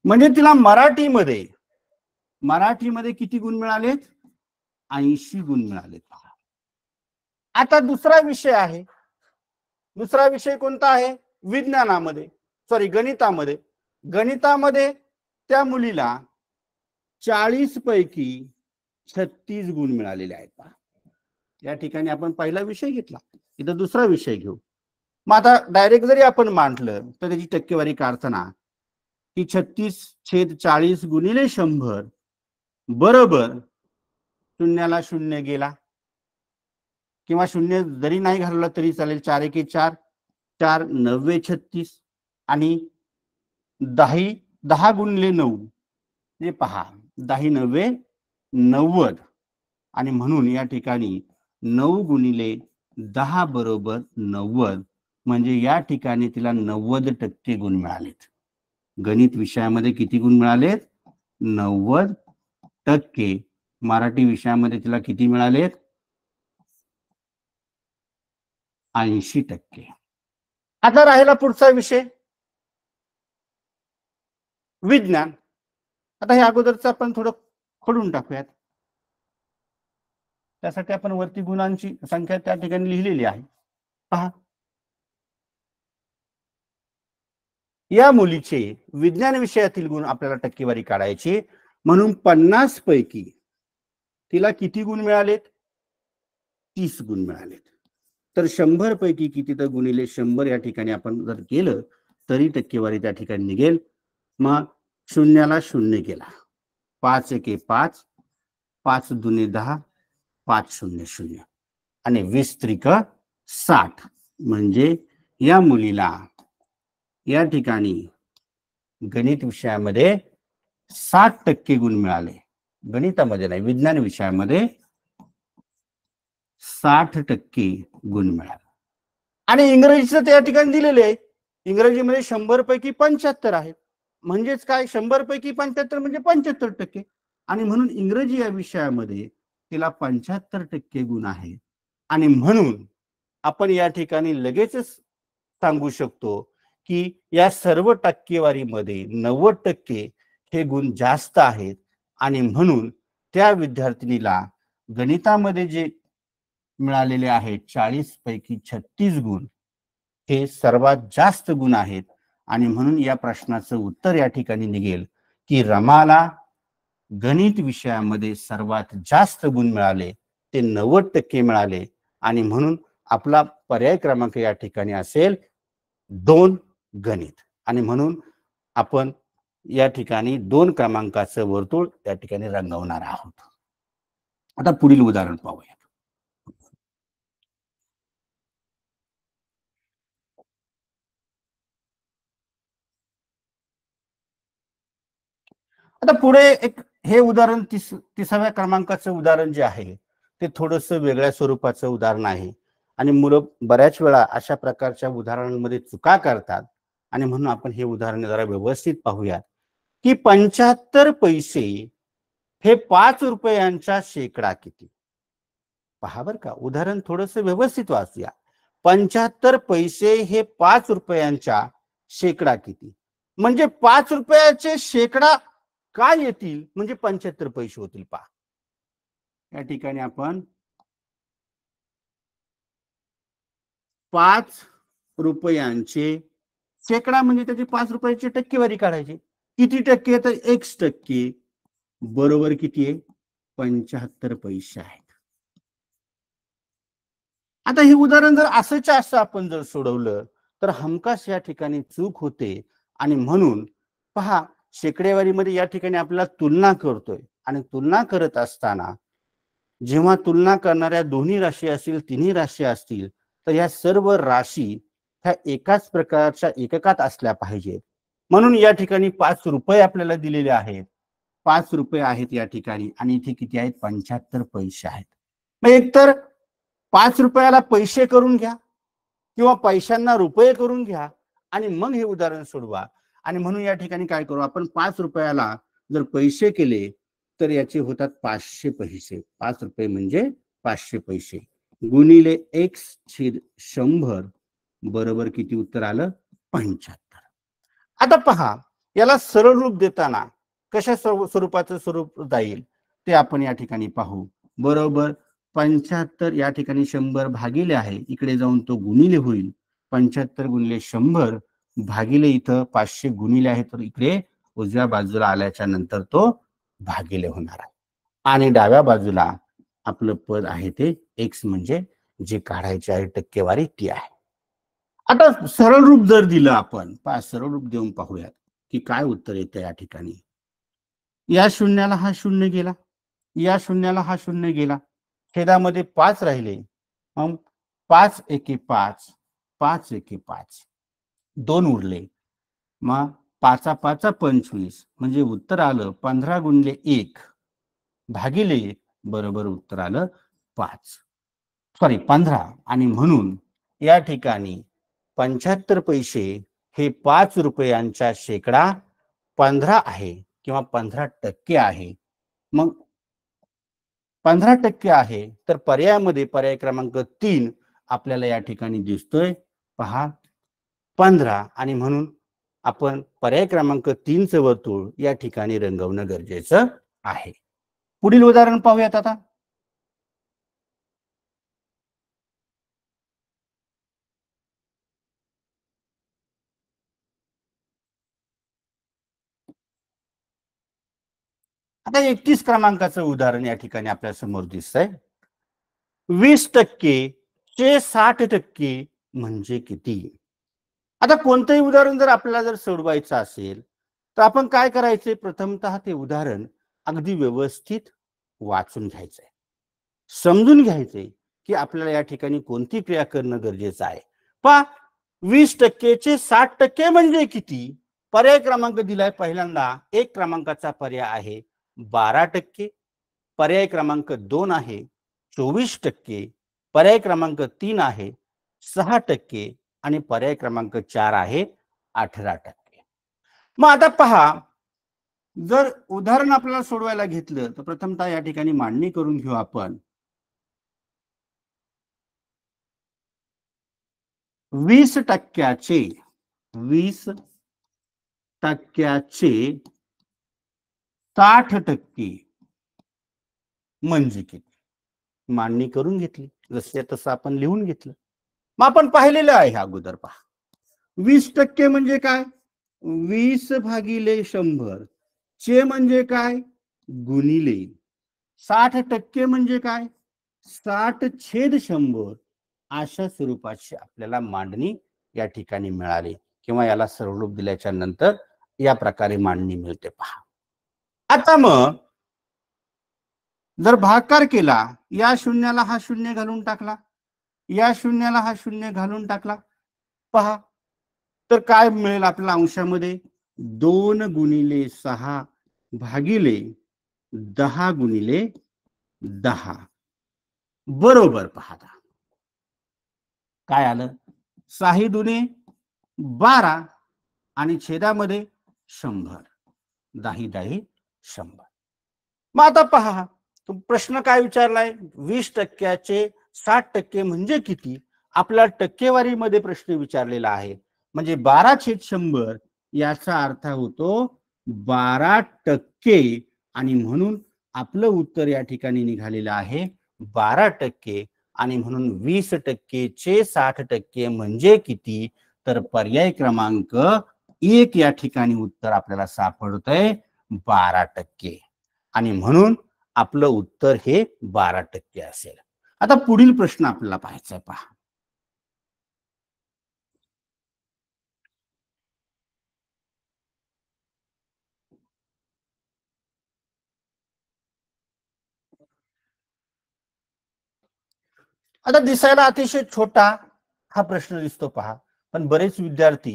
म्हणजे तिला मराठीमध्ये मराठीमध्ये किती गुण मिळालेत ऐंशी गुण मिळालेत आता दुसरा विषय आहे दुसरा विषय कोणता आहे विज्ञानामध्ये सॉरी गणितामध्ये गणितामध्ये त्या मुलीला चाळीस पैकी छत्तीस गुण मिळालेले आहेत या ठिकाणी आपण पहिला विषय घेतला इथं दुसरा विषय घेऊ मग आता डायरेक्ट जरी आपण मांडलं तर त्याची टक्केवारी काढताना की छत्तीस छेद चाळीस गुणिले शंभर बरोबर शून्याला शून्य गेला किंवा शून्य जरी नाही घालवलं तरी चालेल चार एके चार चार नव्वे छत्तीस आणि दहा दहा गुणले नऊ म्हणजे पहा दाही नव्वे नव्वद आणि म्हणून या ठिकाणी नऊ गुणिले दहा बरोबर नव्वद म्हणजे या ठिकाणी तिला नव्वद टक्के गुण मिळालेत गणित विषयामध्ये किती गुण मिळालेत नव्वद टक्के मराठी विषयामध्ये तिला किती मिळालेत ऐंशी टक्के आता राहिला पुढचा विषय विज्ञान आता हे अगोदरच आपण थोडं खोडून टाकूयात त्यासाठी आपण वरती गुणांची संख्या त्या ठिकाणी लिहिलेली आहे पहा या मुलीचे विज्ञान विषयातील गुण आपल्याला टक्केवारी काढायची म्हणून पन्नास पैकी तिला किती गुण मिळालेत तीस गुण मिळालेत तर शंभर पैकी किती तर गुणिले शंभर या ठिकाणी आपण जर केलं तरी टक्केवारी त्या ठिकाणी निघेल मग शून्याला शून्य केला पाच एके पाच पाच दुने दहा पाच शून्य शून्य आणि वीस त्रिक साठ म्हणजे या मुलीला या ठिकाणी गणित विषयामध्ये साठ टक्के गुण मिळाले गणितामध्ये नाही विज्ञान विषयामध्ये साठ टक्के गुण मिळाले आणि इंग्रजीचं त्या ठिकाणी दिलेले आहे इंग्रजीमध्ये शंभर पैकी पंच्याहत्तर आहेत म्हणजेच काय शंभर पैकी पंच्याहत्तर म्हणजे पंच्याहत्तर टक्के आणि म्हणून इंग्रजी या विषयामध्ये तिला पंच्याहत्तर टक्के गुण आहे आणि म्हणून आपण या ठिकाणी लगेचच सांगू शकतो की या सर्व टक्केवारीमध्ये नव्वद टक्के हे गुण जास्त आहेत आणि म्हणून त्या विद्यार्थिनीला गणितामध्ये जे मिळालेले आहेत चाळीस पैकी छत्तीस गुण हे सर्वात जास्त गुण आहेत आणि म्हणून या प्रश्नाचं उत्तर या ठिकाणी निघेल की रमाला गणित विषयामध्ये सर्वात जास्त गुण मिळाले ते नव्वद टक्के मिळाले आणि म्हणून आपला पर्याय क्रमांक या ठिकाणी असेल दोन गणित आणि म्हणून आपण या ठिकाणी दोन क्रमांकाचं वर्तुळ या ठिकाणी रंगवणार आहोत आता पुढील उदाहरण पाहूया आता पुढे एक हे उदाहरण तिस तिसाव्या क्रमांकाचं उदाहरण जे आहे ते थोडस वेगळ्या स्वरूपाचं उदाहरण आहे आणि मुलं बऱ्याच वेळा अशा प्रकारच्या उदाहरणांमध्ये चुका करतात आणि म्हणून आपण हे उदाहरण जरा व्यवस्थित पाहूयात की पंच्याहत्तर पैसे हे पाच रुपयांचा शेकडा किती पहा बर का उदाहरण थोडस व्यवस्थित वाचूया पंच्याहत्तर पैसे हे पाच रुपयांच्या शेकडा किती म्हणजे पाच रुपयाचे शेकडा काय येतील म्हणजे पंच्याहत्तर पैसे होतील पहा या ठिकाणी आपण पाच रुपयांचे शेकडा म्हणजे त्याची पाच रुपयाची टक्केवारी काढायची किती टक्के तर एक टक्के बरोबर किती आहे पंच्याहत्तर पैसे आहेत आता हे उदाहरण जर असंच्या असं आपण जर सोडवलं तर हमकाश या ठिकाणी चूक होते आणि म्हणून पहा शेकडेवारीमध्ये या ठिकाणी आपल्याला तुलना करतोय आणि तुलना करत असताना जेव्हा तुलना करणाऱ्या दोन्ही राशी असतील तिन्ही राशी असतील तर या सर्व राशी ह्या एकाच प्रकारच्या एककात असल्या पाहिजेत म्हणून या ठिकाणी पाच रुपये आपल्याला दिलेले आहेत पाच रुपये आहेत या ठिकाणी आणि इथे किती आहेत पंच्याहत्तर पैसे आहेत मग एकतर पाच रुपयाला पैसे करून घ्या किंवा पैशांना रुपये करून घ्या आणि मग हे उदाहरण सोडवा आणि म्हणून या ठिकाणी काय करू आपण पाच रुपयाला जर पैसे केले तर याचे होतात पाचशे पैसे पाच रुपये म्हणजे पाचशे पैसे गुणिले एक्स छेद शंभर बरोबर किती उत्तर आलं पंच्याहत्तर आता पहा याला सरळ रूप देताना कशा स्वरूपाचं स्वरूप जाईल ते आपण या ठिकाणी पाहू बरोबर पंच्याहत्तर या ठिकाणी शंभर भागिले आहे इकडे जाऊन तो गुणिले होईल पंच्याहत्तर गुणिले शंभर भागिले इथं पाचशे गुणिले आहे तर इकडे उजव्या बाजूला आल्याच्या नंतर तो भागिले होणार आहे आणि डाव्या बाजूला आपलं पद आहे ते एक्स म्हणजे जे काढायचे आहे टक्केवारी ती आहे आता सरळ रूप जर दिलं आपण सरळ रूप देऊन पाहूयात की काय उत्तर येतं या ठिकाणी या शून्याला हा शून्य गेला या शून्याला हा शून्य गेला छेदामध्ये पाच राहिले मग पाच एके पाच पाच एके पाच दोन उरले मग पाचा पाचा पंचवीस म्हणजे उत्तर आलं पंधरा गुणले एक भागिले बरोबर उत्तर आलं पाच सॉरी पंधरा आणि म्हणून या ठिकाणी पंच्याहत्तर पैसे हे पाच रुपयांचा शेकडा पंधरा आहे किंवा पंधरा टक्के आहे मग पंधरा टक्के आहे तर पर्यायामध्ये पर्याय क्रमांक तीन आपल्याला या ठिकाणी दिसतोय पहा पंधरा आणि म्हणून आपण पर्याय क्रमांक तीनचं वर्तुळ या ठिकाणी रंगवणं गरजेचं आहे पुढील उदाहरण पाहूयात आता आता एकतीस क्रमांकाचं उदाहरण या ठिकाणी आपल्या समोर दिसत आहे वीस टक्के चे साठ टक्के म्हणजे किती आता कोणतंही उदाहरण जर आपल्याला जर सोडवायचं असेल तर आपण काय करायचंय प्रथमत ते उदाहरण अगदी व्यवस्थित वाचून घ्यायचंय समजून घ्यायचंय की आपल्याला या ठिकाणी कोणती क्रिया करणं गरजेचं आहे पा वीस टक्केचे साठ टक्के म्हणजे किती पर्याय क्रमांक दिलाय पहिल्यांदा एक क्रमांकाचा पर्याय आहे बारा टक्के पर्याय क्रमांक दोन आहे चोवीस टक्के पर्याय क्रमांक तीन आहे सहा टक्के आणि पर्याय क्रमांक चार आहे अठरा टक्के मग आता पहा जर उदाहरण आपल्याला सोडवायला घेतलं तर प्रथमतः या ठिकाणी मांडणी करून घेऊ आपण वीस टक्क्याचे वीस टक्क्याचे साठ टक्के म्हणजे किती मांडणी करून घेतली जसे तसं आपण लिहून घेतलं मग आपण पाहिलेलं आहे अगोदर पहा वीस टक्के म्हणजे काय वीस भागिले शंभर चे म्हणजे काय गुणिले साठ टक्के म्हणजे काय साठ छेद शंभर अशा स्वरूपाची आपल्याला मांडणी या ठिकाणी मिळाली किंवा याला सरळूप दिल्याच्या नंतर या प्रकारे मांडणी मिळते पहा आता मग जर भाकार केला या शून्याला हा शून्य घालून टाकला या शून्याला हा शून्य घालून टाकला पहा तर काय मिळेल आपल्याला अंशामध्ये दोन गुणिले सहा भागिले दहा गुणिले दहा बरोबर पाहता काय आलं साही दुने बारा आणि छेदामध्ये शंभर दाही दाही शंभर मग आता पहा प्रश्न काय विचारलाय वीस टक्क्याचे साठ टक्के म्हणजे किती आपला टक्केवारीमध्ये प्रश्न विचारलेला आहे म्हणजे बारा छेद शंभर याचा अर्थ होतो बारा टक्के आणि म्हणून आपलं उत्तर या ठिकाणी निघालेलं आहे बारा टक्के आणि म्हणून वीस चे साठ टक्के म्हणजे किती तर पर्याय क्रमांक एक या ठिकाणी उत्तर आपल्याला सापडतंय बारा टक्के आणि म्हणून आपलं उत्तर हे बारा टक्के असेल आता पुढील प्रश्न आपल्याला पाहायचा आहे पहा आता दिसायला अतिशय छोटा हा प्रश्न दिसतो पहा पण बरेच विद्यार्थी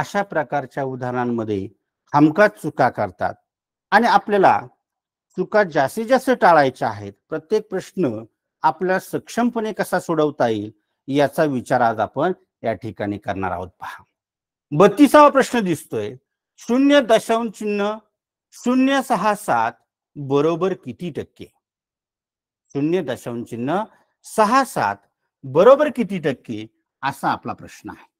अशा प्रकारच्या उदाहरणांमध्ये हमखास चुका करतात आणि आपल्याला चुका जास्तीत जास्त टाळायच्या आहेत प्रत्येक प्रश्न आपल्याला सक्षमपणे कसा सोडवता येईल याचा विचार आज आपण या ठिकाणी करणार आहोत पहा बत्तीसावा प्रश्न दिसतोय शून्य दशांश चिन्ह शून्य सहा सात बरोबर किती टक्के शून्य दशांश चिन्ह सहा सात बरोबर किती टक्के असा आपला प्रश्न आहे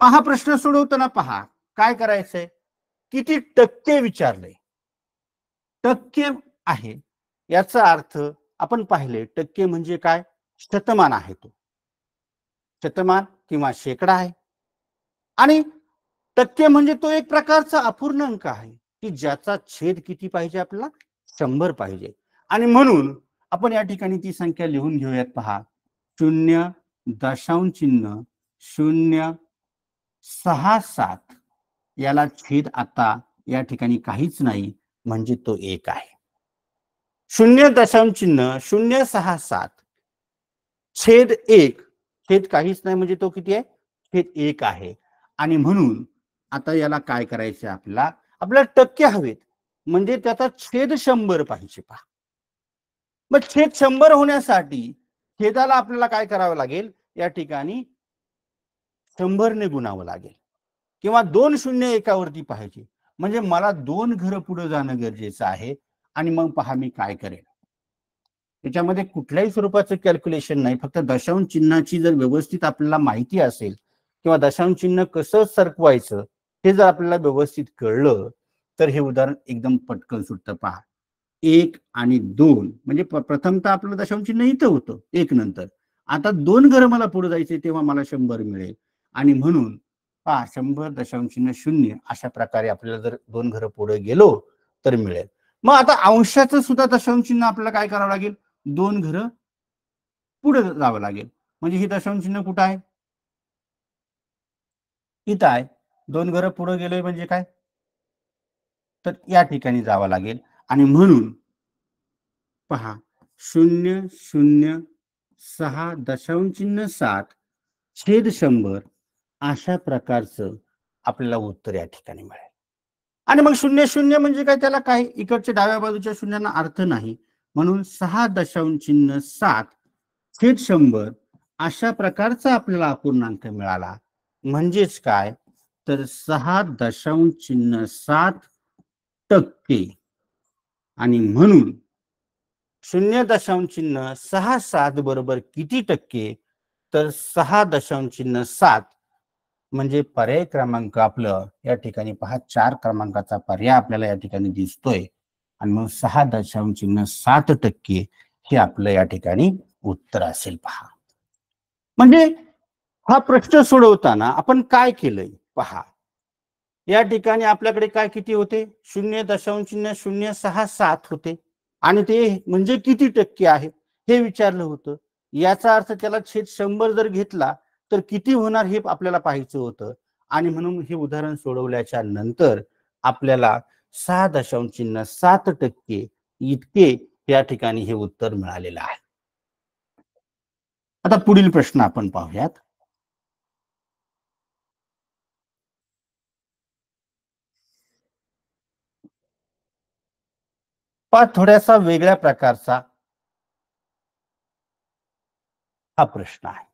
पहा प्रश्न सोडवताना पहा काय करायचंय किती टक्के विचारले टक्के आहे याचा अर्थ आपण पाहिले टक्के म्हणजे काय शतमान आहे तो शतमान किंवा शेकडा आहे आणि टक्के म्हणजे तो एक प्रकारचा अपूर्णांक आहे की ज्याचा छेद किती पाहिजे आपल्याला शंभर पाहिजे आणि म्हणून आपण या ठिकाणी ती संख्या लिहून घेऊयात पहा शून्य दशांश चिन्ह शून्य सहा सात याला छेद आता या ठिकाणी काहीच नाही म्हणजे तो एक आहे शून्य दशांश चिन्ह शून्य सहा सात छेद एक छेद काहीच नाही म्हणजे तो किती आहे छेद एक आहे आणि म्हणून आता याला काय करायचं आपल्याला आपल्याला टक्के हवेत म्हणजे त्याचा छेद शंभर पाहिजे पहा मग छेद शंभर होण्यासाठी छेदाला आपल्याला काय करावं लागेल या ठिकाणी शंभरने गुणावं लागेल किंवा दोन शून्य एकावरती पाहिजे म्हणजे मला दोन घर पुढे जाणं गरजेचं आहे आणि मग पहा मी काय करेन त्याच्यामध्ये कुठल्याही स्वरूपाचं कॅल्क्युलेशन नाही फक्त दशांश चिन्हाची जर व्यवस्थित आपल्याला माहिती असेल किंवा दशांश चिन्ह कसं सरकवायचं हे जर आपल्याला व्यवस्थित कळलं तर हे उदाहरण एकदम पटकन सुटतं पहा एक आणि दोन म्हणजे प्रथमतः आपलं दशांश चिन्ह इथं होतं एक नंतर आता दोन घर मला पुढे जायचे तेव्हा मला शंभर मिळेल आणि म्हणून पहा शंभर दशांश चिन्ह शून्य अशा प्रकारे आपल्याला जर दोन घरं पुढे गेलो तर मिळेल मग आता अंशाचं सुद्धा दशांश चिन्ह आपल्याला काय करावं लागेल दोन घरं पुढे जावं लागेल म्हणजे ही दशांश चिन्ह कुठं आहे इथं आहे दोन घरं पुढे गेले म्हणजे काय तर या ठिकाणी जावं लागेल आणि म्हणून पहा शून्य शून्य सहा दशांश चिन्ह सात छेद शंभर अशा प्रकारचं आपल्याला उत्तर या ठिकाणी मिळेल आणि मग शून्य शून्य म्हणजे काय त्याला काय इकडच्या डाव्या बाजूच्या शून्यांना अर्थ नाही म्हणून सहा दशांश चिन्ह सात थेट शंभर अशा प्रकारचा आपल्याला अपूर्णांक मिळाला म्हणजेच काय तर सहा दशांश चिन्ह सात टक्के आणि म्हणून शून्य दशांश चिन्ह सहा सात बरोबर किती टक्के तर सहा दशांश चिन्ह सात म्हणजे पर्याय क्रमांक आपलं या ठिकाणी पहा चार क्रमांकाचा पर्याय आपल्याला या ठिकाणी दिसतोय आणि मग सहा दशांश चिन्ह सात टक्के हे आपलं या ठिकाणी उत्तर असेल पहा म्हणजे हा प्रश्न सोडवताना आपण काय केलंय पहा या ठिकाणी आपल्याकडे काय किती होते शून्य दशांश चिन्ह शून्य सहा सात होते आणि ते म्हणजे किती टक्के आहे हे विचारलं होतं याचा अर्थ त्याला छेद शंभर जर घेतला तर किती होणार हे आपल्याला पाहायचं होतं आणि म्हणून हे उदाहरण सोडवल्याच्या नंतर आपल्याला सहा दशांश चिन्ह सात टक्के इतके या ठिकाणी हे उत्तर मिळालेलं आहे आता पुढील प्रश्न आपण पाहूयात पा थोड्यासा वेगळ्या प्रकारचा हा प्रश्न आहे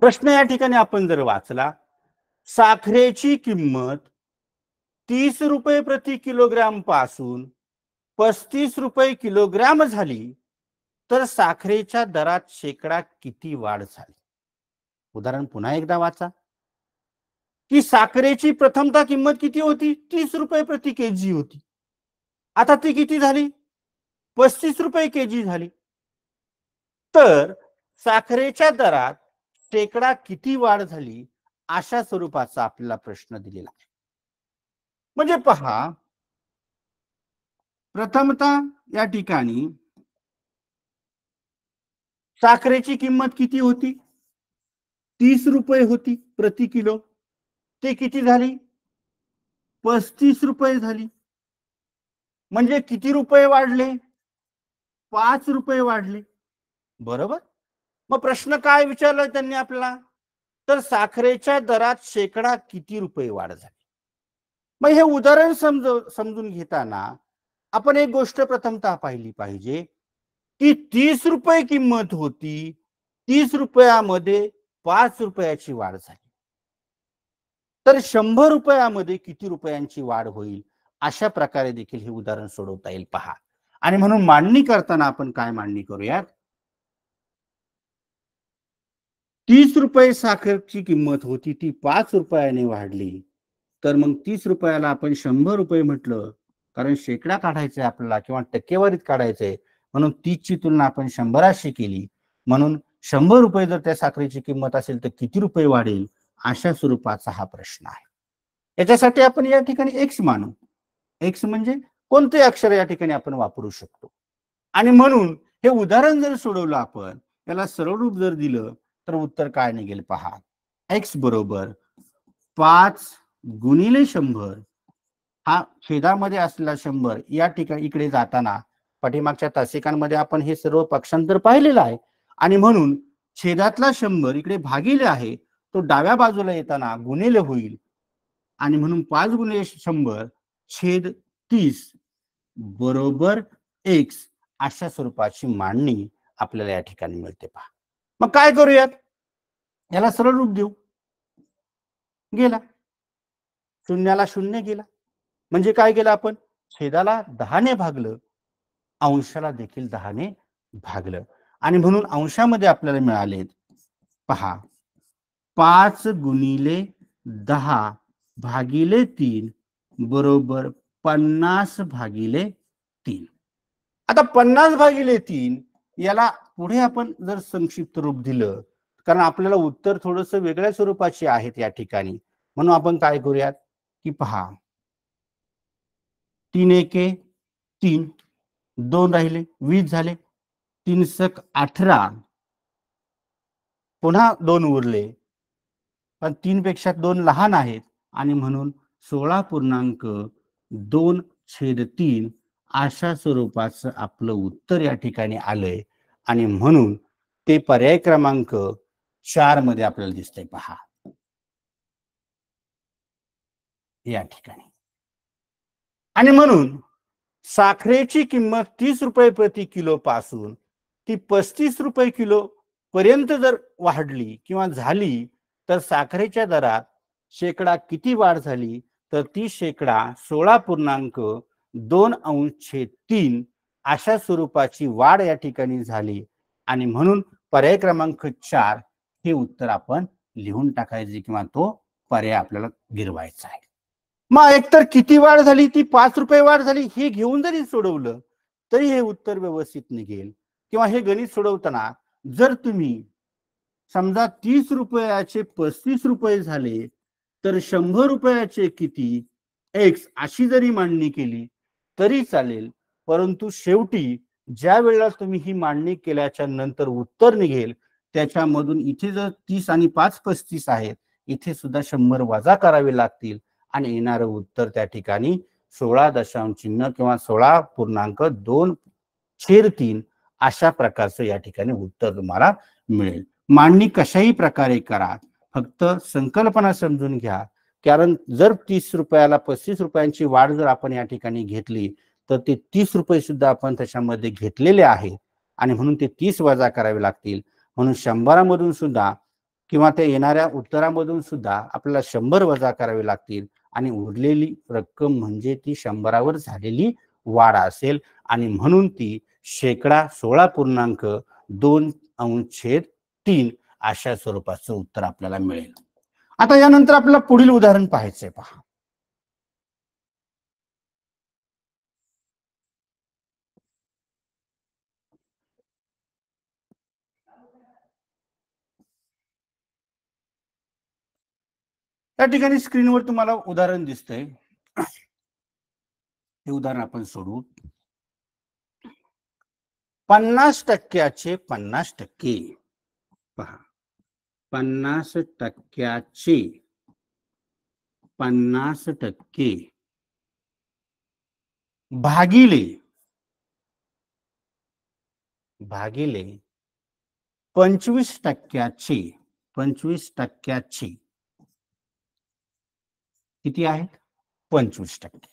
प्रश्न या ठिकाणी आपण जर वाचला साखरेची किंमत तीस रुपये प्रति किलोग्राम पासून पस्तीस रुपये किलोग्राम झाली तर साखरेच्या दरात शेकडा किती वाढ झाली उदाहरण पुन्हा एकदा वाचा की साखरेची प्रथमता किंमत किती होती तीस रुपये प्रति केजी होती आता ती किती झाली पस्तीस रुपये केजी झाली तर साखरेच्या दरात टेकडा किती वाढ झाली अशा स्वरूपाचा आपल्याला प्रश्न दिलेला आहे म्हणजे पहा प्रथमता या ठिकाणी साखरेची किंमत किती होती तीस रुपये होती प्रति किलो ते किती झाली पस्तीस रुपये झाली म्हणजे किती रुपये वाढले पाच रुपये वाढले बरोबर मग प्रश्न काय विचारला त्यांनी आपल्याला तर साखरेच्या दरात शेकडा किती रुपये वाढ झाली मग हे उदाहरण समज समजून घेताना आपण एक गोष्ट प्रथमतः पाहिली पाहिजे की तीस रुपये किंमत होती तीस रुपयामध्ये पाच रुपयाची वाढ झाली तर शंभर रुपयामध्ये किती रुपयांची वाढ होईल अशा प्रकारे देखील हे उदाहरण सोडवता येईल पहा आणि म्हणून मांडणी करताना आपण काय मांडणी करूयात तीस रुपये साखरची किंमत होती ती पाच रुपयाने वाढली तर मग तीस रुपयाला आपण शंभर रुपये म्हटलं कारण शेकडा काढायचा आपल्याला किंवा टक्केवारीत काढायचंय म्हणून तीसची तुलना आपण शंभराशी केली म्हणून शंभर रुपये जर त्या साखरेची किंमत असेल तर किती रुपये वाढेल अशा स्वरूपाचा हा प्रश्न आहे याच्यासाठी आपण या ठिकाणी एक्स मानू एक्स म्हणजे कोणते अक्षर या ठिकाणी आपण वापरू शकतो आणि म्हणून हे उदाहरण जर सोडवलं आपण त्याला सरळ रूप जर दिलं तर उत्तर काय निघेल पहा एक्स बरोबर पाच गुणिले शंभर हा छेदामध्ये असलेला शंभर या ठिकाणी इकडे जाताना पाठीमागच्या तासिकांमध्ये आपण हे सर्व पक्षांतर पाहिलेलं आहे आणि म्हणून छेदातला शंभर इकडे भागिले आहे तो डाव्या बाजूला येताना गुणिले होईल आणि म्हणून पाच गुणिले शंभर छेद तीस बरोबर एक्स अशा स्वरूपाची मांडणी आपल्याला या ठिकाणी मिळते पहा मग काय करूयात याला सरळ रूप देऊ गेला शून्याला शून्य गेला म्हणजे काय केलं आपण छेदाला दहाने भागलं अंशाला देखील दहाने भागलं आणि म्हणून अंशामध्ये आपल्याला मिळालेत पहा पाच गुणिले दहा भागिले तीन बरोबर पन्नास भागिले तीन आता पन्नास भागिले तीन याला पुढे आपण जर संक्षिप्त रूप दिलं कारण आपल्याला उत्तर थोडस वेगळ्या स्वरूपाचे आहेत या ठिकाणी म्हणून आपण काय करूयात की पहा तीन एके तीन दोन राहिले वीस झाले तीन सक अठरा पुन्हा दोन उरले पण तीन पेक्षा दोन लहान आहेत आणि म्हणून सोळा पूर्णांक दोन छेद तीन अशा स्वरूपाचं आपलं उत्तर या ठिकाणी आलंय आणि म्हणून ते पर्याय क्रमांक चार मध्ये आपल्याला दिसतंय पहा या ठिकाणी आणि म्हणून साखरेची किंमत तीस रुपये प्रति किलो पासून ती पस्तीस रुपये किलो पर्यंत जर वाढली किंवा झाली तर साखरेच्या दरात शेकडा किती वाढ झाली तर ती शेकडा सोळा पूर्णांक दोन अंश तीन अशा स्वरूपाची वाढ या ठिकाणी झाली आणि म्हणून पर्याय क्रमांक चार हे उत्तर आपण लिहून टाकायचे किंवा तो पर्याय आपल्याला गिरवायचा आहे मग एकतर किती वाढ झाली ती पाच रुपये वाढ झाली हे घेऊन जरी सोडवलं तरी हे उत्तर व्यवस्थित निघेल किंवा हे गणित सोडवताना जर तुम्ही समजा तीस रुपयाचे पस्तीस रुपये झाले तर शंभर रुपयाचे किती एक्स अशी जरी मांडणी केली तरी चालेल परंतु शेवटी ज्या वेळेला तुम्ही ही मांडणी केल्याच्या नंतर उत्तर निघेल त्याच्यामधून इथे जर तीस आणि पाच पस्तीस आहेत इथे सुद्धा शंभर वजा करावे लागतील आणि येणारं उत्तर त्या ठिकाणी सोळा दशांश चिन्ह किंवा सोळा पूर्णांक दोन छेर तीन अशा प्रकारचं या ठिकाणी उत्तर तुम्हाला मिळेल मांडणी कशाही प्रकारे करा फक्त संकल्पना समजून घ्या कारण जर तीस रुपयाला पस्तीस रुपयांची वाढ जर आपण या ठिकाणी घेतली तर ते तीस रुपये सुद्धा आपण त्याच्यामध्ये घेतलेले आहेत आणि म्हणून ते तीस वजा करावे लागतील म्हणून शंभरामधून सुद्धा किंवा त्या येणाऱ्या उत्तरामधून सुद्धा आपल्याला शंभर वजा करावे लागतील आणि उरलेली रक्कम म्हणजे ती शंभरावर झालेली वाढ असेल आणि म्हणून ती शेकडा सोळा पूर्णांक दोन अंश छेद तीन अशा स्वरूपाचं उत्तर आपल्याला मिळेल आता यानंतर आपल्याला पुढील उदाहरण पाहायचंय पहा त्या ठिकाणी स्क्रीनवर तुम्हाला उदाहरण दिसतंय हे उदाहरण आपण सोडू पन्नास टक्क्याचे पन्नास टक्के पहा पन्नास टक्क्याचे पन्नास टक्के भागिले भागिले पंचवीस टक्क्याचे पंचवीस टक्क्याची किती आहे पंचवीस टक्के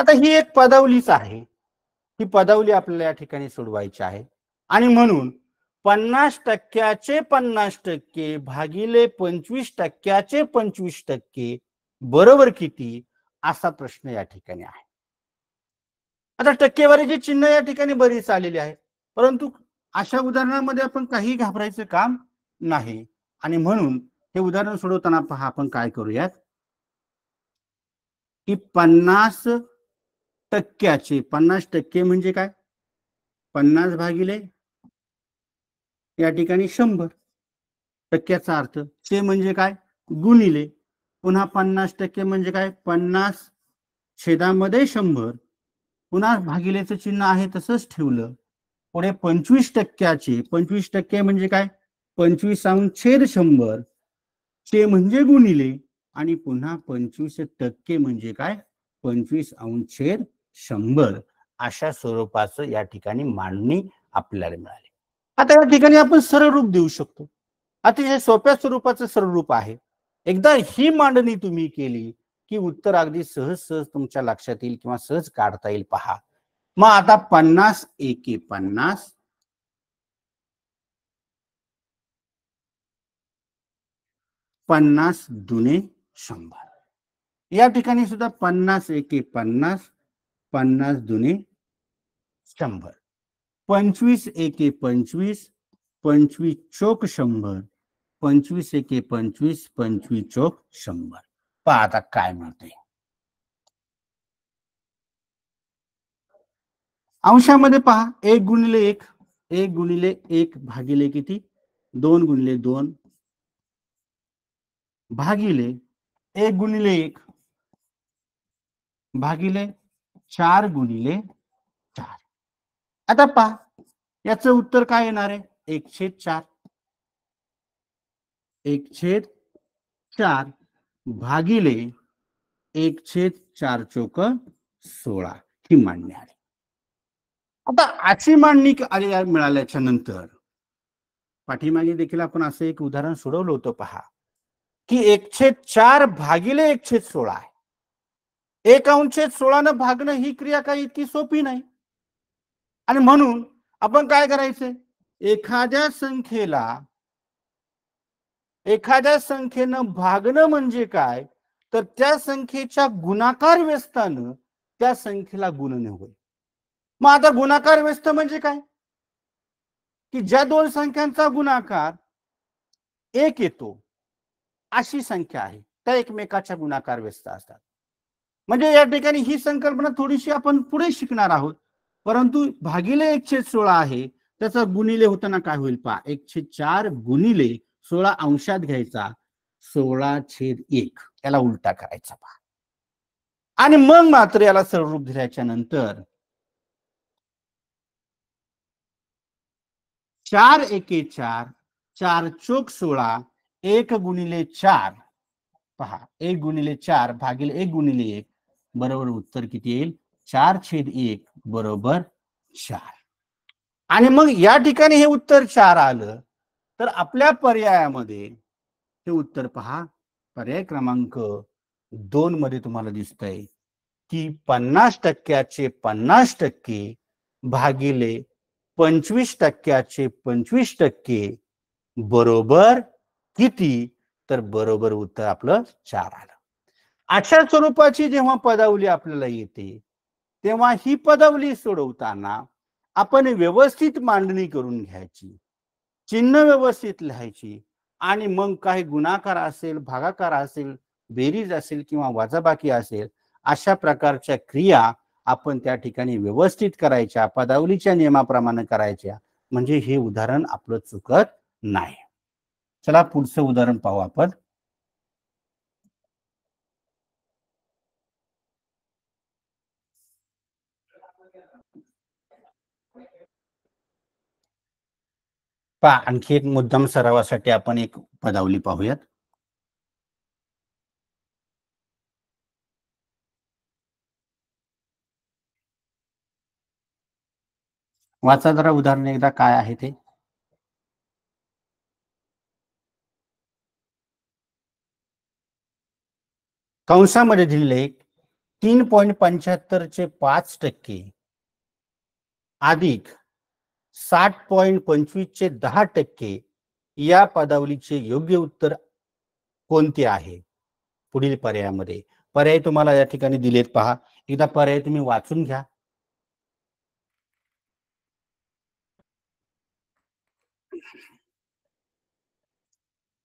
आता ही एक पदावलीच आहे ही पदावली आपल्याला या ठिकाणी सोडवायची आहे आणि म्हणून पन्नास टक्क्याचे पन्नास टक्के भागिले पंचवीस टक्क्याचे पंचवीस टक्के बरोबर किती असा प्रश्न या ठिकाणी आहे आता टक्केवारीची चिन्ह या ठिकाणी बरीच आलेली आहे परंतु अशा उदाहरणामध्ये आपण काही घाबरायचं काम नाही आणि म्हणून हे उदाहरण सोडवताना पहा आपण काय करूयात की पन्नास टक्क्याचे पन्नास टक्के म्हणजे काय पन्नास भागिले या ठिकाणी शंभर टक्क्याचा अर्थ ते म्हणजे काय गुणिले पुन्हा पन्नास टक्के म्हणजे काय पन्नास छेदामध्ये शंभर पुन्हा भागिलेचं चिन्ह आहे तसंच ठेवलं पुढे पंचवीस टक्क्याचे पंचवीस टक्के म्हणजे काय पंचवीस छेद शंभर ते म्हणजे गुणिले आणि पुन्हा पंचवीस टक्के म्हणजे काय पंचवीस अंशेर शंभर अशा स्वरूपाचं या ठिकाणी मांडणी आपल्याला मिळाली आता या ठिकाणी आपण सरळ रूप देऊ शकतो अतिशय सोप्या स्वरूपाचं सरळ रूप आहे एकदा ही मांडणी तुम्ही केली की उत्तर अगदी सहज सहज तुमच्या लक्षात येईल किंवा सहज काढता येईल पहा मग आता पन्नास एके पन्नास पन्नास दुने शंभर या ठिकाणी सुद्धा पन्नास एके पन्नास पन्नास दुने शंभर पंचवीस एके पंचवीस पंचवीस चोक शंभर पंचवीस एके पंचवीस पंचवीस चोक शंभर पहा आता काय मिळते अंशामध्ये पहा एक गुणिले एक एक गुणिले एक भागिले किती दोन गुणिले दोन भागिले एक गुणिले एक भागिले चार गुणिले चार आता पहा याच उत्तर काय येणार आहे एक छेद चार एक छेद चार भागिले एक छेद चार चोक सोळा ही मांडणी आली आता अशी मांडणी मिळाल्याच्या नंतर पाठीमागे देखील आपण असं एक उदाहरण सोडवलं होतं पहा की एकशे चार भागिले एकशे सोळा आहे एक अंशे सोळानं भागणं ही क्रिया काही इतकी सोपी नाही आणि म्हणून आपण काय करायचंय एखाद्या संख्येला एखाद्या संख्येनं भागणं म्हणजे काय तर त्या संख्येच्या गुणाकार व्यस्तानं त्या संख्येला गुण होईल मग आता गुणाकार व्यस्त म्हणजे काय की ज्या दोन संख्यांचा गुणाकार एक येतो अशी संख्या आहे त्या एकमेकाच्या गुणाकार व्यस्त असतात म्हणजे या ठिकाणी ही संकल्पना थोडीशी आपण पुढे शिकणार आहोत परंतु भागिले एकशे सोळा आहे त्याचा गुणिले होताना काय होईल पहा एकशे चार गुणिले सोळा अंशात घ्यायचा सोळा छेद एक याला उलटा करायचा पा आणि मग मात्र याला स्वरूप दिल्याच्या नंतर चार एके चार चार चोक सोळा एक गुणिले चार पहा एक गुणिले चार भागिले एक गुणिले एक बरोबर उत्तर किती येईल चार छेद एक बरोबर चार आणि मग या ठिकाणी हे उत्तर चार आलं तर आपल्या पर्यायामध्ये हे उत्तर पहा पर्याय क्रमांक दोन मध्ये तुम्हाला दिसतंय की पन्नास टक्क्याचे पन्नास टक्के भागिले पंचवीस टक्क्याचे पंचवीस टक्के बरोबर किती तर बरोबर उत्तर आपलं चार आलं अशा स्वरूपाची जेव्हा पदावली आपल्याला येते तेव्हा ही पदावली सोडवताना आपण व्यवस्थित मांडणी करून घ्यायची चिन्ह व्यवस्थित लिहायची आणि मग काही गुणाकार असेल भागाकार असेल बेरीज असेल किंवा वाजाबाकी असेल अशा प्रकारच्या क्रिया आपण त्या ठिकाणी व्यवस्थित करायच्या पदावलीच्या नियमाप्रमाणे करायच्या म्हणजे हे उदाहरण आपलं चुकत नाही चला पुढचं उदाहरण पाहू आपण पा आणखी एक मुद्दाम सरावासाठी आपण एक पदावली पाहूयात वाचा जरा उदाहरण एकदा काय आहे ते कंसामध्ये दिलेले तीन पॉईंट चे पाच टक्के अधिक साठ पॉईंट पंचवीसचे दहा टक्के या पदावलीचे योग्य उत्तर कोणते आहे पुढील पर्यायामध्ये पर्याय तुम्हाला या ठिकाणी दिलेत पहा एकदा पर्याय तुम्ही वाचून घ्या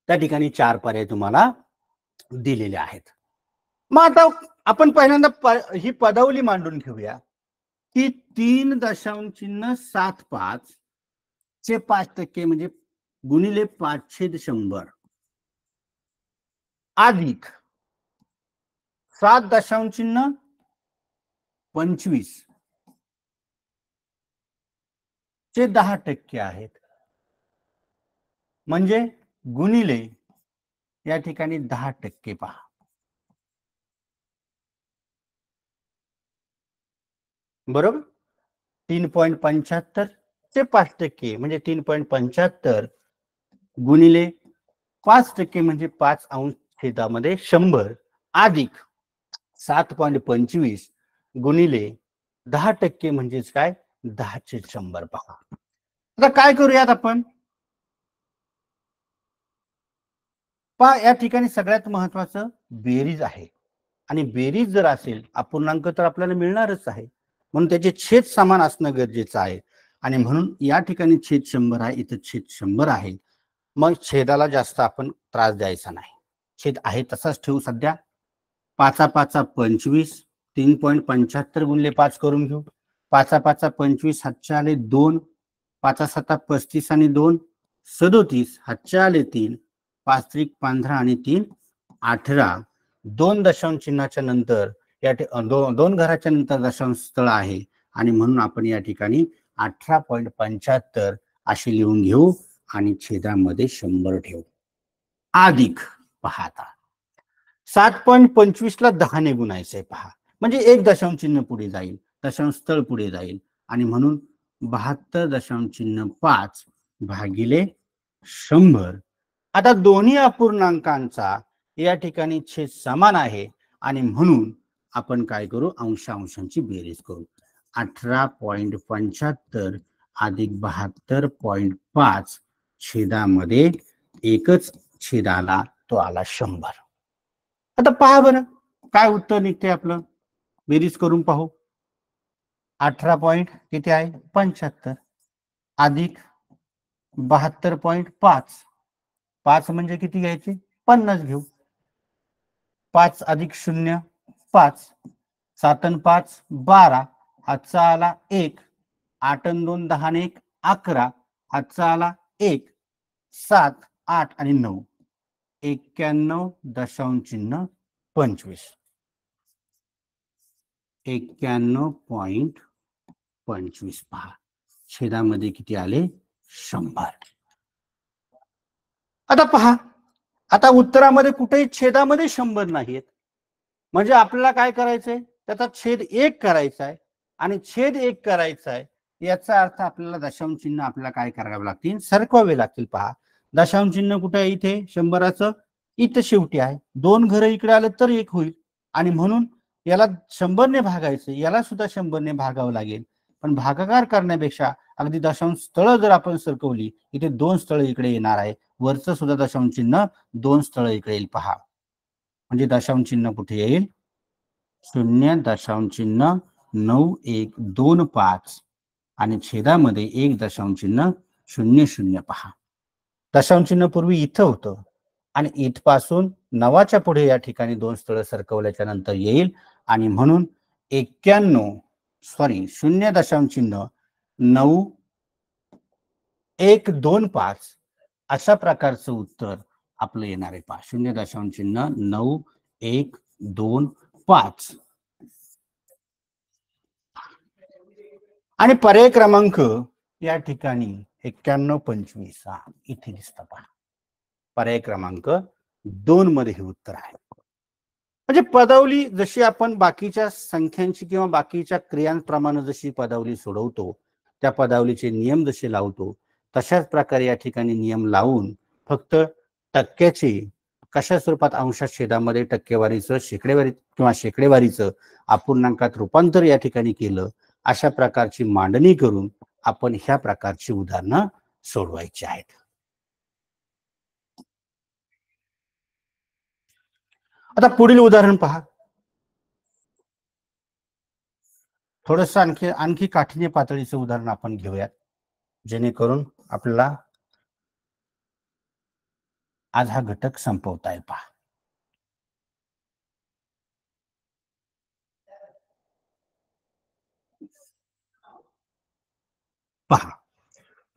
त्या ठिकाणी चार पर्याय तुम्हाला दिलेले आहेत मग आता आपण पहिल्यांदा ही पदावली मांडून घेऊया की तीन दशांश चिन्ह सात पाच चे पाच टक्के म्हणजे गुणिले पाचशे शंभर अधिक सात दशांश चिन्ह पंचवीस चे दहा टक्के आहेत म्हणजे गुणिले या ठिकाणी दहा टक्के पहा बरोबर तीन पॉईंट पंच्याहत्तर ते पाच टक्के म्हणजे तीन पॉईंट पंच्याहत्तर गुणिले पाच टक्के म्हणजे पाच अंश छेदामध्ये शंभर अधिक सात पॉईंट पंचवीस गुणिले दहा टक्के म्हणजेच काय दहाचे शंभर पहा आता काय करूयात आपण पहा या ठिकाणी सगळ्यात महत्वाचं बेरीज आहे आणि बेरीज जर असेल अपूर्णांक तर आपल्याला मिळणारच आहे म्हणून त्याचे छेद समान असणं गरजेचं आहे आणि म्हणून या ठिकाणी छेद शंभर आहे इथं छेद शंभर आहे मग छेदाला जास्त आपण त्रास द्यायचा नाही छेद आहे तसाच ठेवू सध्या पाचा पाचा पंचवीस तीन पॉईंट पंच्याहत्तर गुणले पाच करून घेऊ पाचा पाचा पंचवीस हातच्या आले दोन पाचा साता पस्तीस आणि दोन सदोतीस हातच्या आले तीन पाच त्रिक पंधरा आणि तीन अठरा दोन दशांश चिन्हाच्या नंतर या दो, दोन घराच्या नंतर स्थळ आहे आणि म्हणून आपण या ठिकाणी अठरा पॉईंट पंच्याहत्तर अशी लिहून घेऊ आणि छेदामध्ये शंभर ठेवू अधिक पाहता सात पॉईंट पंचवीस ला दहा ने गुणायचंय पहा म्हणजे एक दशांश चिन्ह पुढे जाईल दशांश स्थळ पुढे जाईल आणि म्हणून बहात्तर दशांश चिन्ह पाच भागिले शंभर आता दोन्ही अपूर्णांकांचा या ठिकाणी छेद समान आहे आणि म्हणून आपण काय करू अंशांशांची बेरीज करू अठरा पॉइंट पंच्याहत्तर अधिक बहात्तर पॉइंट पाच छेदामध्ये एकच छेदाला तो आला शंभर आता पहा बरं काय उत्तर निघते आपलं बेरीज करून पाहू अठरा पॉइंट किती आहे पंच्याहत्तर अधिक बहात्तर पॉइंट पाच पाच म्हणजे किती घ्यायचे पन्नास घेऊ पाच अधिक शून्य पाच सात पाच बारा आजचा आला एक आठ दोन दहा एक अकरा आजचा आला एक सात आठ आणि नऊ एक्क्याण्णव दशांश चिन्ह पंचवीस एक्क्याण्णव पॉइंट पंचवीस पहा छेदामध्ये किती आले शंभर आता पहा आता उत्तरामध्ये कुठेही छेदामध्ये शंभर नाहीत म्हणजे आपल्याला काय करायचंय त्याचा छेद एक करायचा आहे आणि छेद एक करायचा आहे याचा अर्थ आपल्याला दशांश चिन्ह आपल्याला काय करावे लागतील सरकवावे लागतील पहा दशांश चिन्ह कुठे आहे इथे शंभराचं इथं शेवटी आहे दोन घरं इकडे आले तर एक होईल आणि म्हणून याला शंभरने भागायचं याला सुद्धा शंभरने भागावं लागेल पण भागाकार करण्यापेक्षा अगदी दशांश स्थळं जर आपण सरकवली इथे दोन स्थळं इकडे येणार आहे वरचं सुद्धा दशांश चिन्ह दोन स्थळं इकडे येईल पहा म्हणजे दशांश चिन्ह कुठे येईल शून्य दशांश चिन्ह नऊ एक दोन पाच आणि छेदामध्ये एक दशांश चिन्ह शून्य शून्य पहा दशांश चिन्ह पूर्वी इथं होतं आणि इथपासून नवाच्या पुढे या ठिकाणी दोन स्थळं सरकवल्याच्या नंतर येईल आणि म्हणून एक्क्याण्णव सॉरी शून्य दशांश चिन्ह नऊ एक दोन पाच अशा प्रकारचं उत्तर आपलं येणार आहे पाच शून्य दशांश चिन्ह नऊ एक दोन पाच आणि पर्याय क्रमांक या ठिकाणी एक्क्याण्णव पंचवीस हा इथे दिसतं पहा पर्याय क्रमांक दोन मध्ये हे उत्तर आहे म्हणजे पदावली जशी आपण बाकीच्या संख्यांची किंवा बाकीच्या क्रियांप्रमाणे जशी पदावली सोडवतो त्या पदावलीचे नियम जसे लावतो तशाच प्रकारे या ठिकाणी नियम लावून फक्त टक्क्याची कशा स्वरूपात अंशात छेदामध्ये टक्केवारीचं शेकडेवारी किंवा शेकडेवारीचं अपूर्णांकात रूपांतर या ठिकाणी केलं अशा प्रकारची मांडणी करून आपण ह्या प्रकारची उदाहरणं सोडवायची आहेत आता पुढील उदाहरण पहा थोडस आणखी आणखी काठीण्य पातळीचं उदाहरण आपण घेऊयात जेणेकरून आपल्याला आज हा घटक संपवताय पहा पहा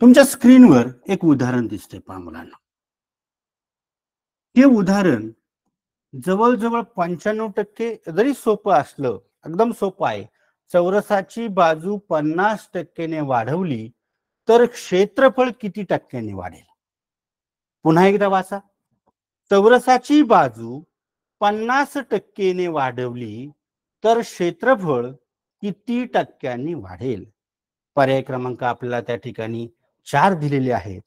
तुमच्या स्क्रीनवर एक उदाहरण दिसते पहा मुलांना हे उदाहरण जवळजवळ पंच्याण्णव टक्के जरी सोपं असलं एकदम सोपं आहे चौरसाची बाजू पन्नास टक्केने वाढवली तर क्षेत्रफळ किती टक्क्याने वाढेल पुन्हा एकदा वाचा चौरसाची बाजू पन्नास टक्केने वाढवली तर क्षेत्रफळ किती टक्क्यांनी वाढेल पर्याय क्रमांक आपल्याला त्या ठिकाणी चार दिलेले आहेत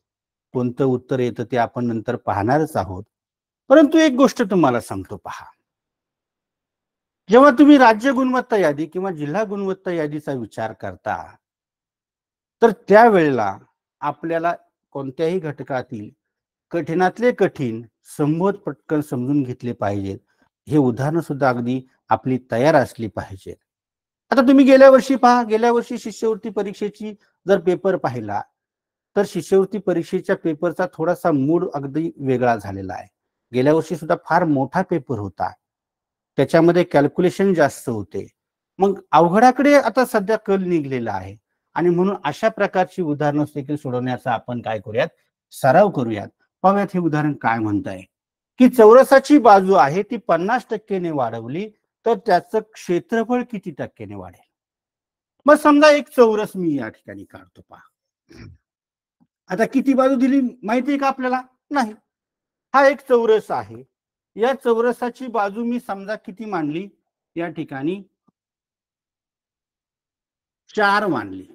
कोणतं उत्तर येतं ते आपण नंतर पाहणारच आहोत परंतु एक गोष्ट तुम्हाला सांगतो पहा जेव्हा तुम्ही राज्य गुणवत्ता यादी किंवा जिल्हा गुणवत्ता यादीचा विचार करता तर त्यावेळेला आपल्याला कोणत्याही घटकातील कठीणातले कठीण संबोध पटकन समजून घेतले पाहिजेत हे उदाहरणं सुद्धा अगदी आपली तयार असली पाहिजे आता तुम्ही गेल्या वर्षी पहा गेल्या वर्षी शिष्यवृत्ती परीक्षेची जर पेपर पाहिला तर शिष्यवृत्ती परीक्षेच्या पेपरचा थोडासा मूड अगदी वेगळा झालेला आहे गेल्या वर्षी सुद्धा फार मोठा पेपर होता त्याच्यामध्ये कॅल्क्युलेशन जास्त होते मग अवघडाकडे आता सध्या कल निघलेला आहे आणि म्हणून अशा प्रकारची उदाहरणं देखील सोडवण्याचा आपण काय करूयात सराव करूयात पाहूयात हे उदाहरण काय म्हणताय की चौरसाची बाजू आहे ती पन्नास टक्केने वाढवली तर त्याचं क्षेत्रफळ किती टक्केने वाढेल मग समजा एक चौरस मी या ठिकाणी काढतो पहा आता किती बाजू दिली माहिती आहे का आपल्याला नाही हा एक चौरस आहे या चौरसाची बाजू मी समजा किती मांडली या ठिकाणी चार मांडली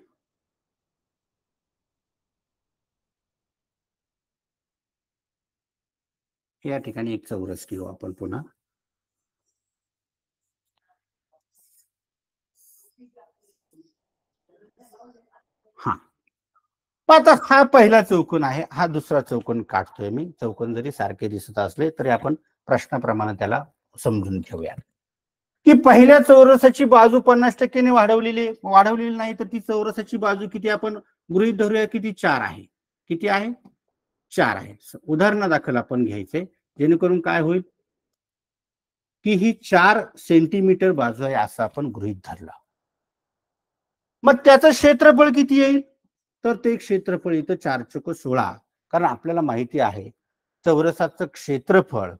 या ठिकाणी एक चौरस घेऊ आपण पुन्हा हा आता हा पहिला चौकोन आहे हा दुसरा चौकोन काढतोय मी चौकोन जरी सारखे दिसत असले तरी आपण प्रश्नाप्रमाणे त्याला समजून घेऊया की पहिल्या चौरसाची बाजू पन्नास टक्क्याने वाढवलेली वाढवलेली नाही तर ती चौरसाची बाजू किती आपण गृहित धरूया किती चार आहे किती आहे चार आहे उदाहरणादाखल दाखल आपण घ्यायचे जेणेकरून काय होईल की ही चार सेंटीमीटर बाजू आहे असं आपण गृहित धरला मग त्याचं क्षेत्रफळ किती येईल तर ते क्षेत्रफळ इथं चार चोक सोळा कारण आपल्याला माहिती आहे चौरसाचं क्षेत्रफळ